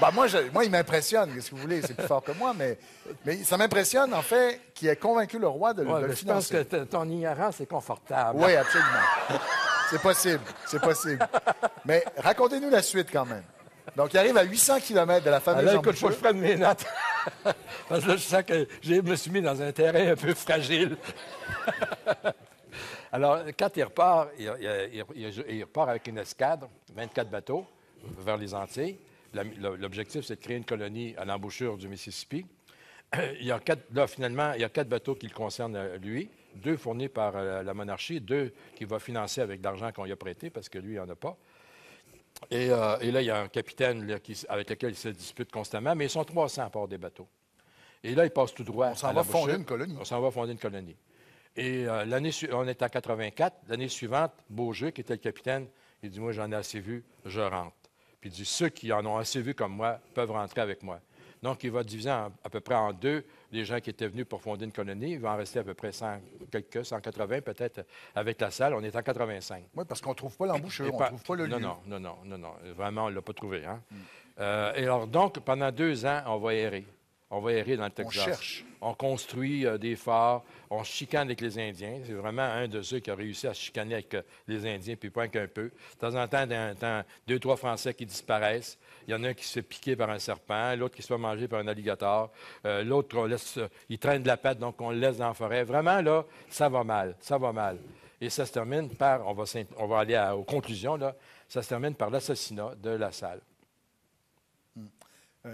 Ben, moi, moi, il m'impressionne. Qu'est-ce que vous voulez? C'est plus fort que moi, mais, mais ça m'impressionne, en fait, qu'il ait convaincu le roi de le, de le financer. Je pense que ton ignorance est confortable. Oui, absolument. c'est possible. C'est possible. Mais racontez-nous la suite quand même. Donc, il arrive à 800 km de la fameuse Alors, écoute, faut que je prenne mes notes. *laughs* Parce que là, je sens que je me suis mis dans un terrain un peu fragile. *laughs* Alors, quand il repart, il, repart avec une escadre, 24 bateaux, vers les Antilles. L'objectif, c'est de créer une colonie à l'embouchure du Mississippi. *clears throat* Il y a quatre, là, finalement, il y a quatre bateaux qui le concernent, euh, lui. Deux fournis par euh, la monarchie, deux qu'il va financer avec l'argent qu'on lui a prêté, parce que lui, il n'en a pas. Euh, et, là, il y a un capitaine avec lequel il se dispute constamment, mais ils sont 300 à bord des bateaux. Et là, ils passent tout droit. On s'en va fonder une colonie. On s'en va fonder une colonie. Et euh, l'année on est en 84. L'année suivante, Beaujeu, qui était le capitaine, il dit Moi, j'en ai assez vu, je rentre. Puis il dit Ceux qui en ont assez vu comme moi peuvent rentrer avec moi. Donc, il va diviser à peu près en deux les gens qui étaient venus pour fonder une colonie. Il va en rester à peu près 100, quelques, 180 peut-être avec la salle. On est en 85. Oui, parce qu'on ne trouve pas l'embouchure, on ne trouve pas le non, lieu. Non, non, non, non, non. Vraiment, on ne l'a pas trouvé. Hein. Mm. Euh, et alors, donc, pendant deux ans, on va errer. On va errer dans le Texas. On cherche. On construit euh, des forts. On chicane avec les Indiens. C'est vraiment un de ceux qui a réussi à chicaner avec euh, les Indiens, puis point qu'un peu. De temps en temps, deux temps, deux, trois Français qui disparaissent. Il y en a un qui se fait piquer par un serpent, l'autre qui se fait manger par un alligator, euh, l'autre, laisse, il traîne de la pâte, donc on le laisse dans la forêt. Vraiment, là, ça va mal. Ça va mal. Et ça se termine par, on va, aller aux conclusions, là, ça se termine par l'assassinat de la salle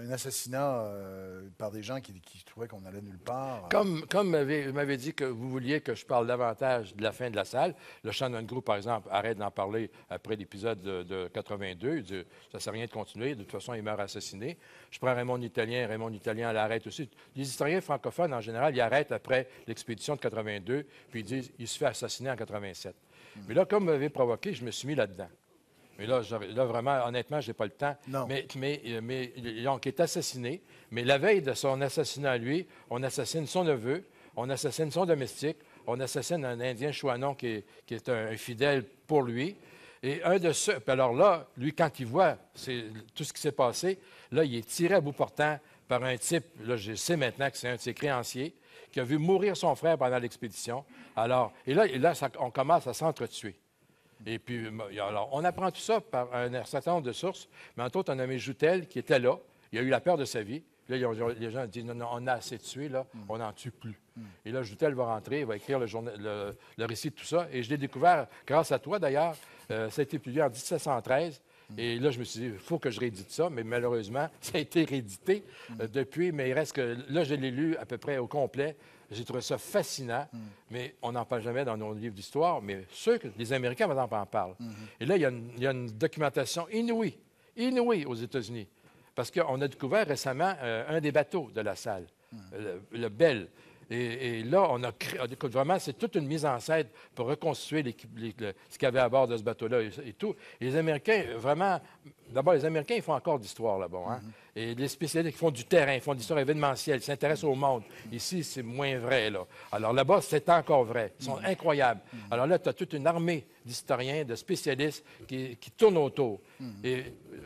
un assassinat euh, par des gens qui, trouvaient qu'on allait nulle part. Comme, vous m'avez dit que vous vouliez que je parle davantage de la fin de la salle, le Shannon Group, par exemple, arrête d'en parler après l'épisode de, 82. Il dit, ça ne sert à rien de continuer. De toute façon, il meurt assassiné. Je prends Raymond Italien. Raymond Italien l'arrête aussi. Les historiens francophones, en général, ils arrêtent après l'expédition de 82, puis ils disent, il se fait assassiner en 87. Hmm. Mais là, comme vous m'avez provoqué, je me suis mis là-dedans. Mais là, vraiment, honnêtement, je n'ai pas le temps. Non. Mais, mais, euh, il est assassiné. Mais la veille de son assassinat à lui, on assassine son neveu, on assassine son domestique, on assassine un Indien Chouanon qui est, un, fidèle pour lui. Et un de ceux. alors là, lui, quand il voit tout ce qui s'est passé, là, il est tiré à bout portant par un type, là, je sais maintenant que c'est un de ses créanciers, qui a vu mourir son frère pendant l'expédition. Alors, et là, là on commence à s'entretuer. Et puis, euh, alors, on apprend tout ça par un certain nombre de sources, mais entre autres, on a mis Joutel qui était là. Il a eu la peur de sa vie. Puis là, les gens disent non, non, on a assez tué, là, mm. on n'en tue plus. Mm. Et là, Joutel va rentrer, il va écrire le, récit de tout ça. Et je l'ai découvert, grâce à toi d'ailleurs, euh, ça a été publié en 1713. Et là, je me suis dit, il faut que je réédite ça, mais malheureusement, *laughs* ça a été réédité euh, depuis, mais il reste que là, je l'ai lu à peu près au complet. J'ai trouvé ça fascinant, mm. mais on n'en parle jamais dans nos livres d'histoire, mais ceux que les Américains maintenant en parlent. Mm-hmm. Et là, il y, a une, documentation inouïe, inouïe aux États-Unis, parce qu'on a découvert récemment euh, un des bateaux de la salle, mm. euh, le Bell. Et, là, on a créé, vraiment, c'est toute une mise en scène pour reconstituer ce qu'il y avait à bord de ce bateau-là et, tout. les Américains, vraiment, d'abord, les Américains, ils font encore d'histoire là-bas. Hein? Mm-hmm. Et les spécialistes qui font du terrain, font de l'histoire événementielle, ils s'intéressent au monde. Ici, c'est moins vrai. Là. Alors là-bas, c'est encore vrai. Ils sont mm-hmm. incroyables. Mm-hmm. Alors là, tu as toute une armée d'historiens, de spécialistes qui, tournent autour. Et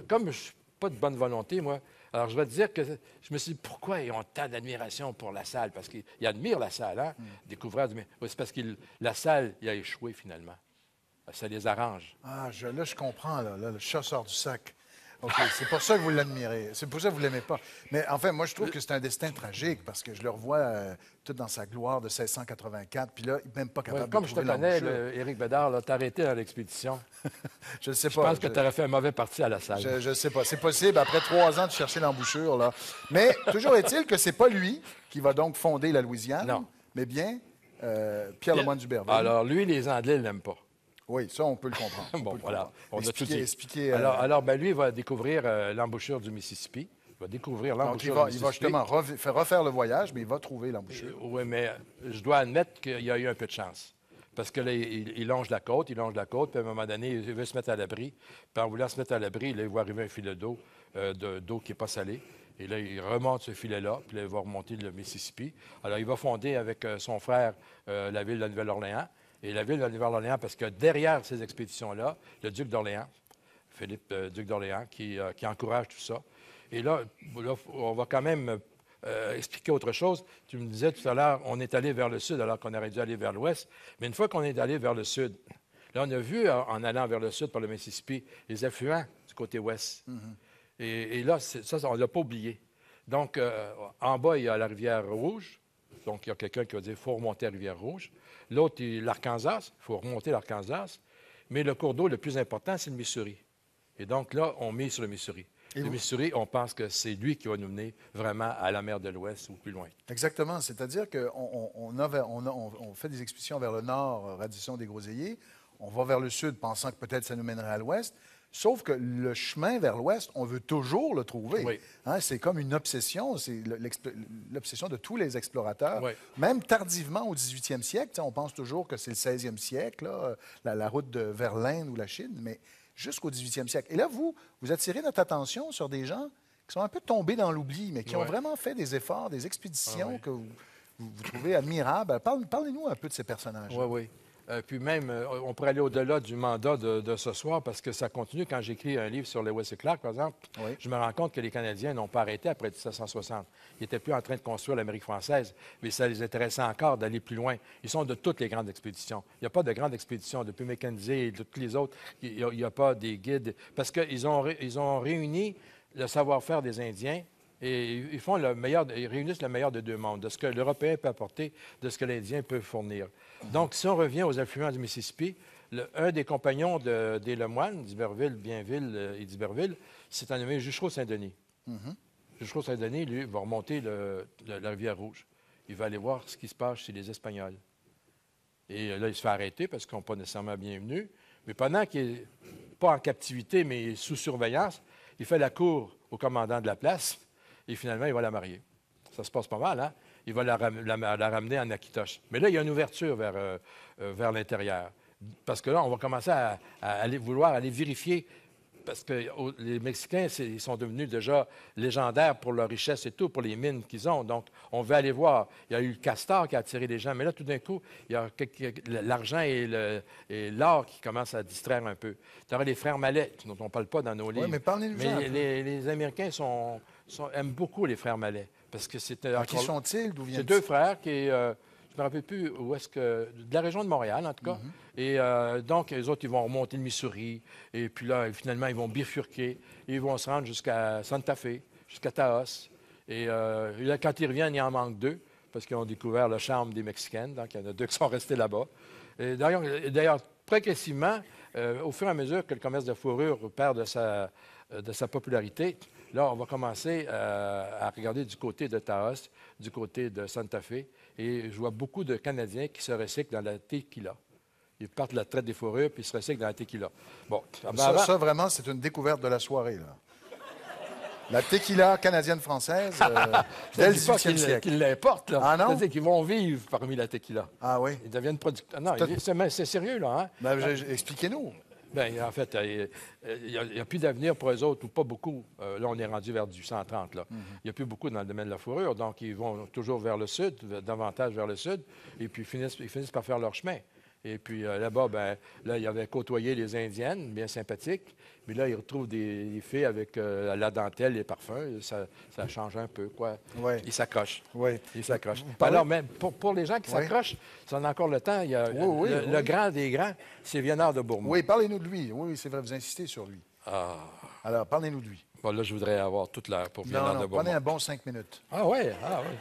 comme je suis pas de bonne volonté, moi, alors, je vais te dire que je me suis dit, pourquoi ils ont tant d'admiration pour la salle? Parce qu'ils admirent la salle, hein? mais mm. C'est parce que la salle, il a échoué finalement. Ça les arrange. Ah, je, là, je comprends. le chasseur du sac c'est pour ça que vous l'admirez. C'est pour ça que vous l'aimez pas. Mais enfin, moi, je trouve que c'est un destin tragique parce que je le revois euh, tout dans sa gloire de 1684. Puis là, il n'est même pas capable comme Comme je te connais, le, Éric Bédard, t'as arrêté dans l'expédition. *laughs* je ne sais pas. Je pense que tu aurais fait un mauvais parti à la salle. Je ne sais pas. C'est possible, après trois ans de chercher l'embouchure, là. Mais toujours est-il que c'est pas lui qui va donc fonder la Louisiane. Mais bien euh, Pierre du Duberville. Alors, lui, les Anglais ne l'aiment pas. Oui, ça, on peut le comprendre. bon, voilà. Alors, alors ben, lui, il va découvrir euh, l'embouchure du Mississippi. Il va découvrir l'embouchure du Mississippi. Il va justement refaire, le voyage, mais il va trouver l'embouchure. Euh, oui, mais euh, je dois admettre qu'il y a eu un peu de chance. Parce que là, il, longe la côte, il longe la côte, puis à un moment donné, il veut se mettre à l'abri. Puis en voulant se mettre à l'abri, il voit arriver un filet d'eau, d'eau qui n'est pas salée. Et là, il remonte ce filet-là, puis il va remonter le Mississippi. Alors, il va fonder avec son frère la ville de la Nouvelle-Orléans. Et la ville va aller vers l'Orléans parce que derrière ces expéditions-là, le duc d'Orléans, Philippe, euh, duc d'Orléans, euh, qui, encourage tout ça. Et là, on va quand même euh, expliquer autre chose. Tu me disais tout à l'heure, on est allé vers le sud alors qu'on aurait dû aller vers l'ouest. Mais une fois qu'on est allé vers le sud, là, on a vu, en allant vers le sud par le Mississippi, les affluents du côté ouest. Mm-hmm. et, là, ça, on ne l'a pas oublié. Donc, en bas, il y a la rivière Rouge. Donc, il y a quelqu'un qui va dire, il faut remonter à la rivière Rouge. L'autre, l'Arkansas. Il faut remonter l'Arkansas. Mais le cours d'eau le plus important, c'est le Missouri. Et donc là, on mise sur le Missouri. le Missouri, on pense que c'est lui qui va nous mener vraiment à la mer de l'Ouest ou plus loin. Exactement. C'est-à-dire qu'on on, fait des expéditions vers le nord, euh, radiation des groseilliers. On va vers le sud, pensant que peut-être ça nous mènerait à l'Ouest. Sauf que le chemin vers l'ouest, on veut toujours le trouver. Hein, c'est comme une obsession, c'est l'obsession de tous les explorateurs. Même tardivement au 18e siècle, on pense toujours que c'est le 16e siècle, euh, la, route de, vers l'Inde ou la Chine, mais jusqu'au 18e siècle. Et là, vous, vous attirez notre attention sur des gens qui sont un peu tombés dans l'oubli, mais qui ont vraiment fait des efforts, des expéditions ah que vous, trouvez admirables. Parlez-nous un peu de ces personnages. Oui, oui. Euh, puis même, euh, on pourrait aller au-delà du mandat de, ce soir parce que ça continue. Quand j'écris un livre sur les et Clark, par exemple, je me rends compte que les Canadiens n'ont pas arrêté après 1760. Ils n'étaient plus en train de construire l'Amérique française, mais ça les intéressait encore d'aller plus loin. Ils sont de toutes les grandes expéditions. Il n'y a pas de grandes expéditions depuis plus et de toutes les autres. Il n'y a, pas des guides parce qu'ils ont, ils ont réuni le savoir-faire des Indiens et ils, font réunissent le meilleur des deux mondes, de ce que l'Européen peut apporter, de ce que l'Indien peut fournir. Donc, si on revient aux affluents du Mississippi, un des compagnons de, des Lemoines, d'Iberville, Bienville euh, et d'Iberville, s'est nommé Juchereau-Saint-Denis. Mm saint denis lui, va remonter la rivière Rouge. Il va aller voir ce qui se passe chez les Espagnols. Et euh, là, il se fait arrêter parce qu'on n'est pas nécessairement bienvenu. Mais pendant qu'il n'est pas en captivité, mais sous surveillance, il fait la cour au commandant de la place et finalement, il va la marier. Ça se passe pas mal, hein? Il va la, ramener en Akitosh. Mais là, il y a une ouverture vers, euh, euh, vers l'intérieur. Parce que là, on va commencer à, aller, vouloir aller vérifier parce que les Mexicains, ils sont devenus déjà légendaires pour leur richesse et tout, pour les mines qu'ils ont. Donc, on veut aller voir. Il y a eu le castor qui a attiré les gens, mais là, tout d'un coup, il y a l'argent et l'or qui commencent à distraire un peu. Tu les frères Mallet, dont on parle pas dans nos livres. mais parlez les, les, Américains sont, aiment beaucoup les frères Malais. Parce que c'était. qui sont-ils? D'où viennent-ils? deux frères qui. Euh, je me rappelle plus où est-ce que. De la région de Montréal, en tout cas. Mhm. Et euh, donc, les autres, ils vont remonter le Missouri. Et puis là, finalement, ils vont bifurquer. ils vont se rendre jusqu'à Santa Fe, jusqu'à Taos. Et euh, là, quand ils reviennent, il en manque deux, parce qu'ils ont découvert le charme des Mexicaines. Donc, il y en a deux qui sont restés là-bas. D'ailleurs, progressivement, au fur et à mesure que le commerce de fourrure perd de sa, de sa popularité, Là, on va commencer euh, à regarder du côté de Taos, du côté de Santa Fe, et je vois beaucoup de Canadiens qui se recyclent dans la tequila. Ils partent de la traite des fourrures, puis ils se recyclent dans la tequila. Bon, ça, vraiment, c'est une découverte de la soirée, La tequila canadienne-française, euh, *laughs* dès Qu'ils l'importent, Ah non? C'est-à-dire qu'ils vont vivre parmi la tequila. Ah oui? Ils deviennent producteurs. Non, c'est, sérieux, là. Hein? Ben, expliquez-nous. Bien, en fait, il euh, n'y euh, a, plus d'avenir pour eux autres, ou pas beaucoup. Euh, là, on est rendu vers du Là. Il mhm. n'y a plus beaucoup dans le domaine de la fourrure. Donc, ils vont toujours vers le sud, davantage vers le sud, et puis ils finissent par faire leur chemin. Et puis euh, là-bas, ben, là, il avait côtoyé les Indiennes, bien sympathiques. Mais là, il retrouve des, filles avec euh, la dentelle, les parfums. Ça, change un peu, quoi. Ouais. Il s'accroche. Oui. Il s'accroche. Alors, même pour, les gens qui s'accrochent, ça en a encore le temps. Il y oui, oui, le, grand des grands, c'est Viennard de Bourmont. Oui, parlez-nous de lui. Oui, c'est vrai, vous insistez sur lui. Ah. Alors, parlez-nous de lui. Bon, là, je voudrais avoir toute l'heure pour Viennard non, non, de Prenez un bon cinq minutes. Ah oui, ah oui.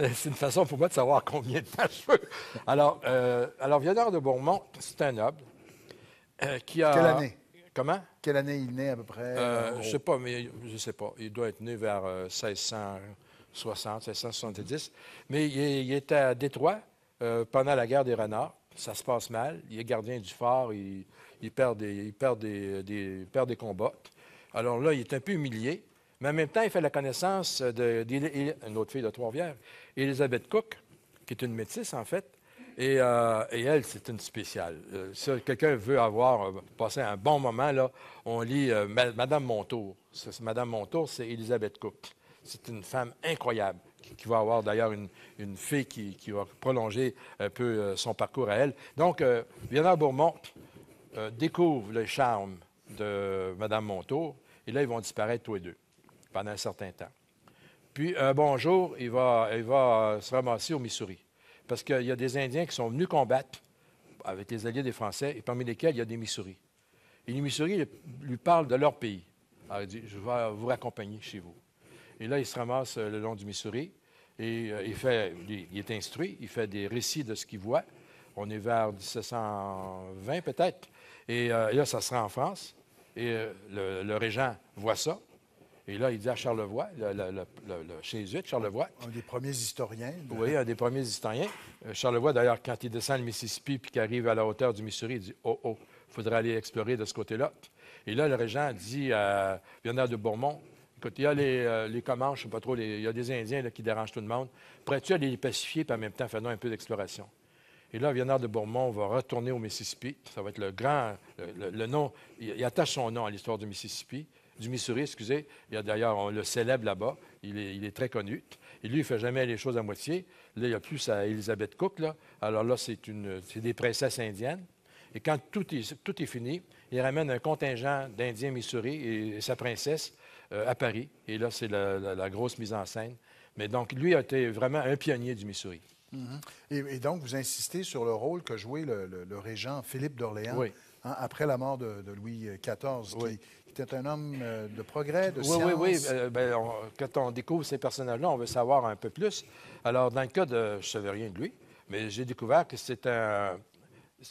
Euh, c'est une façon pour moi de savoir combien de temps je veux. Alors, euh, alors de Beaumont, c'est un noble euh, qui a... Quelle année? Comment? Quelle année il naît, à peu près? Euh, je ne sais pas, mais je sais pas. Il doit être né vers 1660, 1670. Mais il, est à Détroit pendant la guerre des Renards. Ça se passe mal. Il est gardien du fort. Il, perd, des, il des, perd des combats. Alors là, il est un peu humilié. Mais en même temps, il fait la connaissance d'une autre fille de Trois-Rivières, Elisabeth Cook, qui est une métisse, en fait. Et, euh, elle, c'est une spéciale. si euh, quelqu'un veut avoir, euh, passé un bon moment, là, on lit Madame Montour. Madame Montour, c'est Elisabeth Cook. C'est une femme incroyable qui va avoir d'ailleurs une, fille qui, va prolonger un peu son parcours à elle. Donc, euh, Bourmont découvre le charme de Madame Montour, et là, ils vont disparaître tous les deux pendant un certain temps. Puis un bon jour, il va, il va euh, se ramasser au Missouri. Parce qu'il y a des Indiens qui sont venus combattre avec les alliés des Français, et parmi lesquels il y a des Missouri. Et les Missouri lui parlent de leur pays. Alors il dit, je vais vous raccompagner chez vous. Et là, il se ramasse euh, le long du Missouri, et euh, il, fait, il est instruit, il fait des récits de ce qu'il voit. On est vers 1720 peut-être. Et là, ça sera en France. Et le, régent voit ça. Et là, il dit à Charlevoix, le, chez Charlevoix. Un des premiers historiens. Oui, un des premiers historiens. Euh, Charlevoix, d'ailleurs, quand il descend le Mississippi puis qu'il arrive à la hauteur du Missouri, il dit Oh, oh, il faudrait aller explorer de ce côté-là. Et là, le régent dit à Bernard de Bourmont Écoute, il y a les, euh, Comanches, je ne sais pas trop, il y a des Indiens qui dérangent tout le monde. Pourrais-tu aller les pacifier, puis en même temps, fais-nous un peu d'exploration? Et là, Vianard de Bourmont va retourner au Mississippi. Ça va être le grand, le, nom, il, attache son nom à l'histoire du Mississippi du Missouri, excusez. D'ailleurs, on le célèbre là-bas. Il est, très connu. Et lui, il ne fait jamais les choses à moitié. Là, il y a plus à Elizabeth Cook. Là. Alors là, c'est des princesses indiennes. Et quand tout est, tout est fini, il ramène un contingent d'Indiens Missouri et, sa princesse euh, à Paris. Et là, c'est la, grosse mise en scène. Mais donc, lui a été vraiment un pionnier du Missouri. Mm-hmm. et, donc, vous insistez sur le rôle que jouait le, régent Philippe d'Orléans hein, après la mort de, Louis XIV, était un homme euh, de progrès, de science. Oui, oui, oui. Euh, ben, quand on découvre ces personnages-là, on veut savoir un peu plus. Alors, dans le cas de... Je ne savais rien de lui, mais j'ai découvert que c'est un,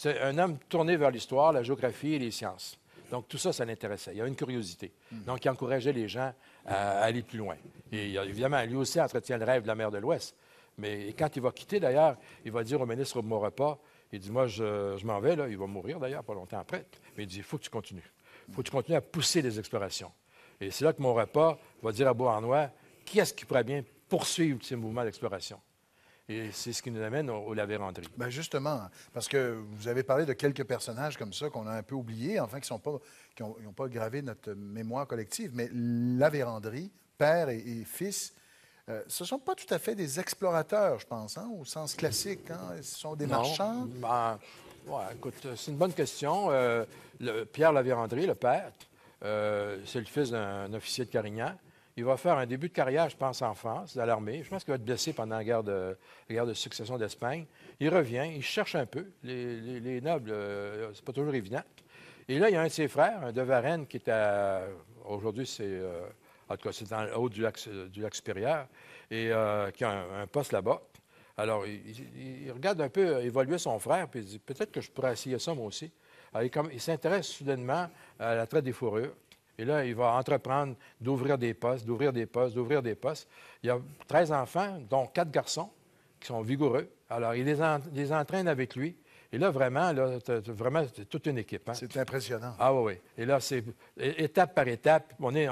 un homme tourné vers l'histoire, la géographie et les sciences. Donc, tout ça, ça l'intéressait. Il y a une curiosité. Hmm. Donc, il encourageait les gens à aller plus loin. Et évidemment, lui aussi entretient le rêve de la mer de l'Ouest. Mais quand il va quitter, d'ailleurs, il va dire au ministre au repas, il dit, moi, je, je m'en vais, là. Il va mourir, d'ailleurs, pas longtemps après. Mais il dit, il faut que tu continues. Il faut continuer à pousser les explorations. Et c'est là que mon rapport va dire à Beauharnois qui est-ce qui pourrait bien poursuivre ces mouvements d'exploration. Et c'est ce qui nous amène au, au ben, justement, parce que vous avez parlé de quelques personnages comme ça qu'on a un peu oubliés, enfin, qui n'ont pas, qui ont, pas gravé notre mémoire collective, mais vérandrie père et, fils, euh, ce ne sont pas tout à fait des explorateurs, je pense, hein, au sens classique. Ce hein. sont des marchands. Ben, oui, écoute, euh, c'est une bonne question. Euh, le, Pierre le père, euh, c'est le fils d'un officier de Carignan. Il va faire un début de carrière, je pense, en France, dans l'armée. Je pense qu'il va être blessé pendant la guerre de, succession d'Espagne. Il revient, il cherche un peu. Les, nobles, ce c'est pas toujours évident. Et là, il y a un de ses frères, un de Varennes, qui est à. Aujourd'hui, c'est. en tout cas, c'est dans le haut du lac, du supérieur, et qui a un poste là-bas. Alors, il, regarde un peu euh, évoluer son frère, puis il dit peut-être que je pourrais essayer ça moi aussi. Alors, il, s'intéresse soudainement à la traite des fourrures. Et là, il va entreprendre d'ouvrir des postes, d'ouvrir des postes, d'ouvrir des postes. Il y a 13 enfants, dont 4 garçons, qui sont vigoureux. Alors, il les entraîne avec lui. Et là, vraiment, là, toute une équipe. Hein. C'est impressionnant. Ah oui, oui. Et là, c'est étape par étape. On est,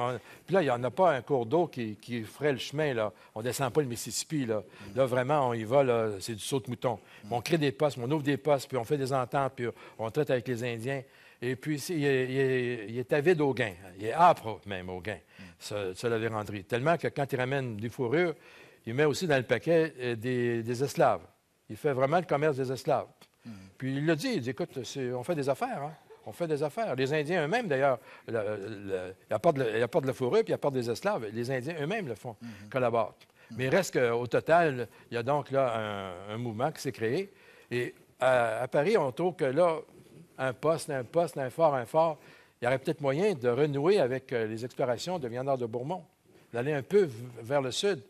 Puis là, il n'y en a pas un cours d'eau qui, qui, ferait le chemin. Là. On ne descend pas le Mississippi. Là, là vraiment, on y va. C'est du saut de mouton. Mm. On crée des postes, on ouvre des postes, puis on fait des ententes, puis on traite avec les Indiens. Et puis, il, est, avide au gain. Il est âpre même au gain, ça, mm. ce, ce Tellement que quand il ramène des fourrures, il met aussi dans le paquet euh, des esclaves. Il fait vraiment le commerce des esclaves. Puis il l'a dit, il dit, écoute, on fait des affaires, hein. On fait des affaires. Les Indiens eux-mêmes, d'ailleurs, a pas de la fourrure, puis ils apportent des esclaves. Les Indiens eux-mêmes le font, mhm. collaborent. Mhm. Mais il reste qu'au total, il y a donc là un, mouvement qui s'est créé. Et à, Paris, on trouve que là, un poste, un poste, un fort, un fort, il y aurait peut-être moyen de renouer avec euh, les explorations de Viandard de Bourmont, d'aller un peu vers le sud.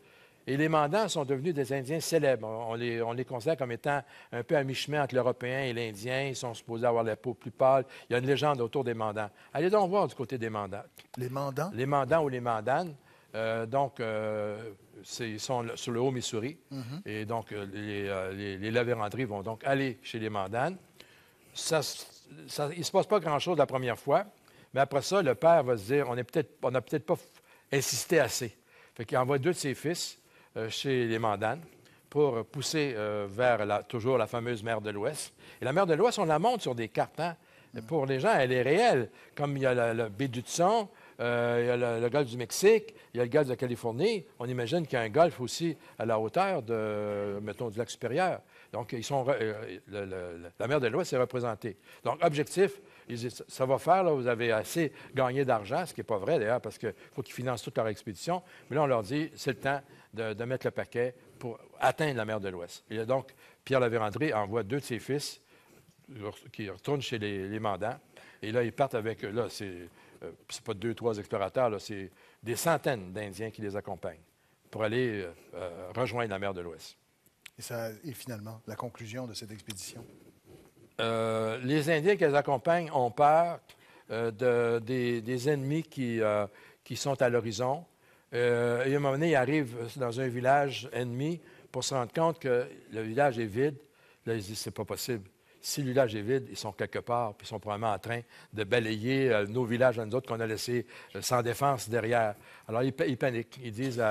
Et les Mandans sont devenus des Indiens célèbres. On les, considère comme étant un peu à mi-chemin entre l'Européen et l'Indien. Ils sont supposés avoir la peau plus pâle. Il y a une légende autour des Mandans. Allez donc voir du côté des Mandans. Les Mandans? Les Mandans ou les Mandanes. Euh, donc, euh, ils sont sur le Haut-Missouri. Mhm. Et donc, euh, les, les, vont donc aller chez les Mandanes. Ça, il ne se passe pas grand-chose la première fois, mais après ça, le père va se dire on n'a peut-être pas insisté assez. Fait qu'il envoie deux de ses fils euh, chez les Mandanes pour pousser euh, vers la, toujours la fameuse mer de l'Ouest. Et la mer de l'Ouest, on la montre sur des cartes. Pour les gens, elle est réelle. Comme il y a la, baie du euh, il y a le, golfe du Mexique, il y a le golfe de la Californie. On imagine qu'il y a un golfe aussi à la hauteur de, mettons, du lac supérieur. Donc, ils sont, la mer de l'Ouest est représentée. Donc, objectif, ils, ça va faire, là, vous avez assez gagné d'argent, ce qui n'est pas vrai d'ailleurs, parce qu'il faut qu'ils financent toute leur expédition. Mais là, on leur dit, c'est le temps, de, mettre le paquet pour atteindre la mer de l'Ouest. Et donc, Pierre Lavérandré envoie deux de ses fils qui retournent chez les, les mandants. Et là, ils partent avec, là, c'est euh, pas deux, trois explorateurs, c'est des centaines d'Indiens qui les accompagnent pour aller euh, euh, rejoindre la mer de l'Ouest. Et, ça, est finalement, la conclusion de cette expédition? les Indiens qui accompagnent ont peur de, des, des, ennemis qui, qui sont à l'horizon euh, et à un moment donné, il arrive euh, dans un village ennemi pour se rendre compte que le village est vide. Là, ils disent c'est pas possible. Si le village est vide, ils sont quelque part, puis ils sont probablement en train de balayer euh, nos villages à nous autres qu'on a laissés sans défense derrière. Alors, ils, paniquent. Ils disent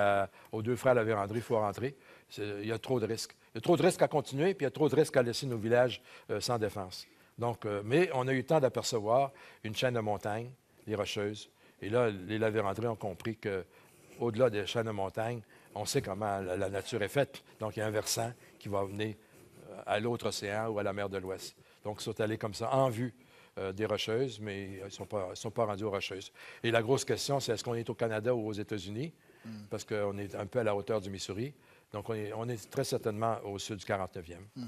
aux deux frères de la Vérandrie, il faut rentrer. Il y a trop de risques. Il y a trop de risques à continuer, puis il y a trop de risques à laisser nos villages sans défense. Donc, mais on a eu le temps d'apercevoir une chaîne de montagnes, les Rocheuses. Et là, les Lavérandrés ont compris que au-delà des chaînes de montagne, on sait comment la, nature est faite. Donc, il y a un versant qui va venir euh, à l'autre océan ou à la mer de l'Ouest. Donc, ils sont allés comme ça, en vue euh, des Rocheuses, mais ils ne sont, pas rendus aux Rocheuses. Et la grosse question, c'est est-ce qu'on est au Canada ou aux États-Unis? Hmm. Parce qu'on est un peu à la hauteur du Missouri. Donc, on est, très certainement au sud du 49e. Hmm.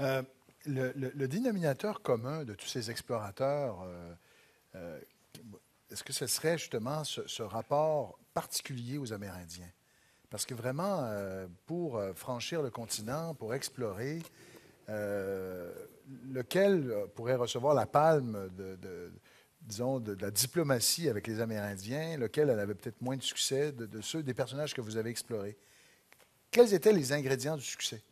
Euh, le, dénominateur commun de tous ces explorateurs, est-ce que ce serait justement ce, rapport particulier aux Amérindiens? Parce que vraiment, euh, pour euh, franchir le continent, pour explorer, euh, lequel pourrait recevoir la palme de, disons, de, la diplomatie avec les Amérindiens, lequel elle avait peut-être moins de succès de, de ceux des personnages que vous avez explorés? Quels étaient les ingrédients du succès?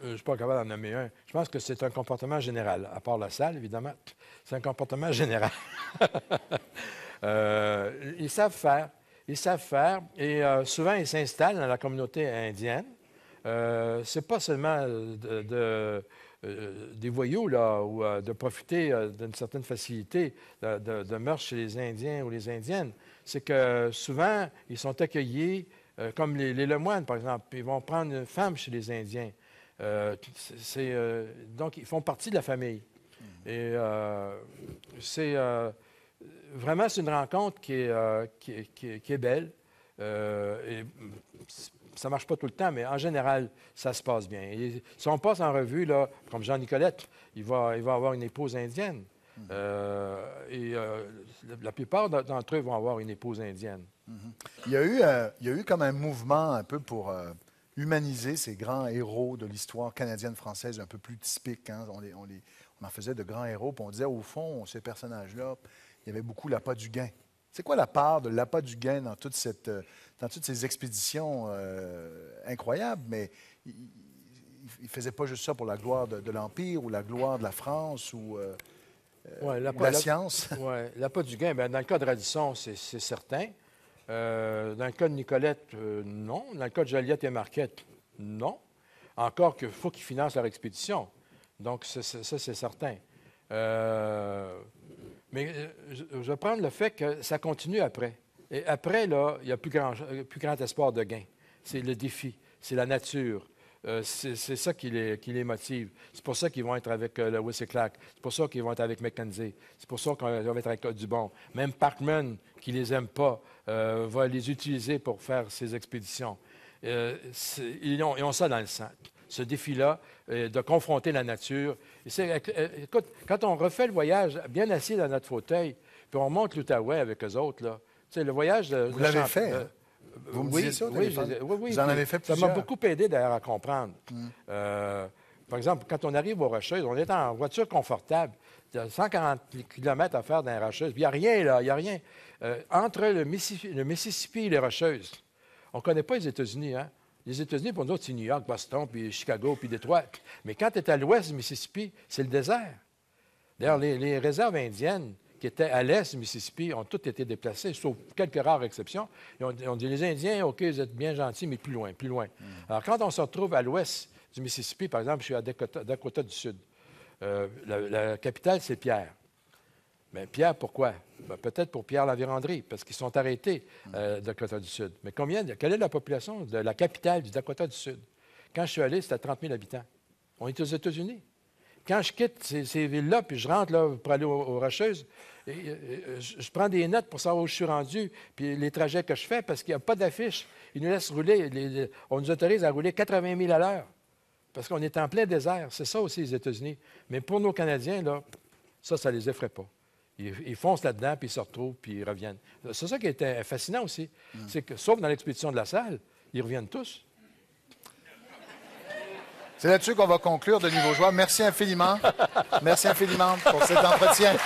Euh, je ne suis pas capable d'en nommer un. Je pense que c'est un comportement général, à part la salle, évidemment. C'est un comportement *laughs* général. Euh, ils savent faire. Ils savent faire. Et euh, souvent, ils s'installent dans la communauté indienne. Ce n'est pas seulement des voyous, là, ou de profiter d'une certaine facilité de, de, chez les Indiens ou les Indiennes. C'est que souvent, ils sont accueillis, comme les, les Lemoines, par exemple, ils vont prendre une femme chez les Indiens. Euh, euh, donc, ils font partie de la famille. Hmm. Et euh, c'est vraiment c'est une rencontre qui est, qui, belle. Et ça ne marche pas tout le temps, mais en général, ça se passe bien. Et si on passe en revue, là, comme Jean-Nicolette, il va, il va avoir une épouse indienne. Hmm. et la plupart d'entre eux vont avoir une épouse indienne. Hmm. il, y a eu, il y a eu comme un mouvement un peu pour humaniser ces grands héros de l'histoire canadienne-française un peu plus typique. Hein. On, en faisait de grands héros, puis on disait, au fond, ces personnages-là, il y avait beaucoup l'appât du gain. C'est quoi la part de l'appât du gain dans, toute cette, euh, toutes ces expéditions euh, incroyables? Mais il ne faisait pas juste ça pour la gloire de, l'Empire ou la gloire de la France ou, euh, euh la science. *laughs* Oui, l'appât du gain, ben, dans le cas de Radisson, c'est certain dans le cas de Nicolette, euh, non. Dans le cas de Joliette et Marquette, non. Encore qu'il faut qu'ils financent leur expédition. Donc, ça, c'est certain. Euh, mais euh, je, vais prendre le fait que ça continue après. Et après, là, il n'y a plus grand, plus grand espoir de gain. C'est le défi, c'est la nature. c'est ça qui les, motive. C'est pour ça qu'ils vont être avec le Lewis Clark. C'est pour ça qu'ils vont être avec McKenzie. C'est pour ça qu'ils vont être avec Dubon. Même Parkman, qui les aime pas, euh, va les utiliser pour faire ses expéditions. Euh, ils, ont, ça dans le sang, ce défi-là euh, de confronter la nature. écoute, quand on refait le voyage bien assis dans notre fauteuil, puis on monte l'Outaouais avec eux autres, là, le voyage de... Vous l'avez fait, hein? Vous me oui, ça, oui, oui, oui, fait plusieurs. Ça m'a beaucoup aidé, d'ailleurs, à comprendre. Mm. par exemple, quand on arrive au Rocheuses, on est en voiture confortable, 140 km à faire dans les Rocheuses. Il n'y a rien, là, il n'y a rien. Euh, entre le Mississippi, et les Rocheuses, on ne connaît pas les États-Unis. Hein? Les États-Unis, pour nous autres, c'est New York, Boston, puis Chicago, puis Détroit. Mais quand tu es à l'ouest du Mississippi, c'est le désert. D'ailleurs, les, réserves indiennes qui étaient à l'est du Mississippi ont toutes été déplacées, sauf quelques rares exceptions. Et on, dit, les Indiens, OK, vous êtes bien gentils, mais plus loin, plus loin. Mm. Alors, quand on se retrouve à l'ouest du Mississippi, par exemple, je suis à Dakota du Sud, euh, la, capitale, c'est Pierre. Mais Pierre, pourquoi? Ben, peut-être pour Pierre Lavirandry, parce qu'ils sont arrêtés à euh, Dakota du Sud. Mais combien, quelle est la population de la capitale du Dakota du Sud? Quand je suis allé, c'était 30 000 habitants. On est aux États-Unis. Quand je quitte ces, villes-là, puis je rentre là, pour aller aux, Rocheuses, je prends des notes pour savoir où je suis rendu, puis les trajets que je fais, parce qu'il n'y a pas d'affiche. Ils nous laissent rouler. on nous autorise à rouler 80 000 à l'heure. Parce qu'on est en plein désert. C'est ça aussi, les États-Unis. Mais pour nos Canadiens, là, ça, ça ne les effraie pas. Ils, foncent là-dedans, puis ils se retrouvent, puis ils reviennent. C'est ça qui est euh, fascinant aussi. Mm. C'est que, sauf dans l'expédition de la salle, ils reviennent tous. C'est là-dessus qu'on va conclure de nouveau. joie. Merci infiniment. Merci infiniment pour cet entretien.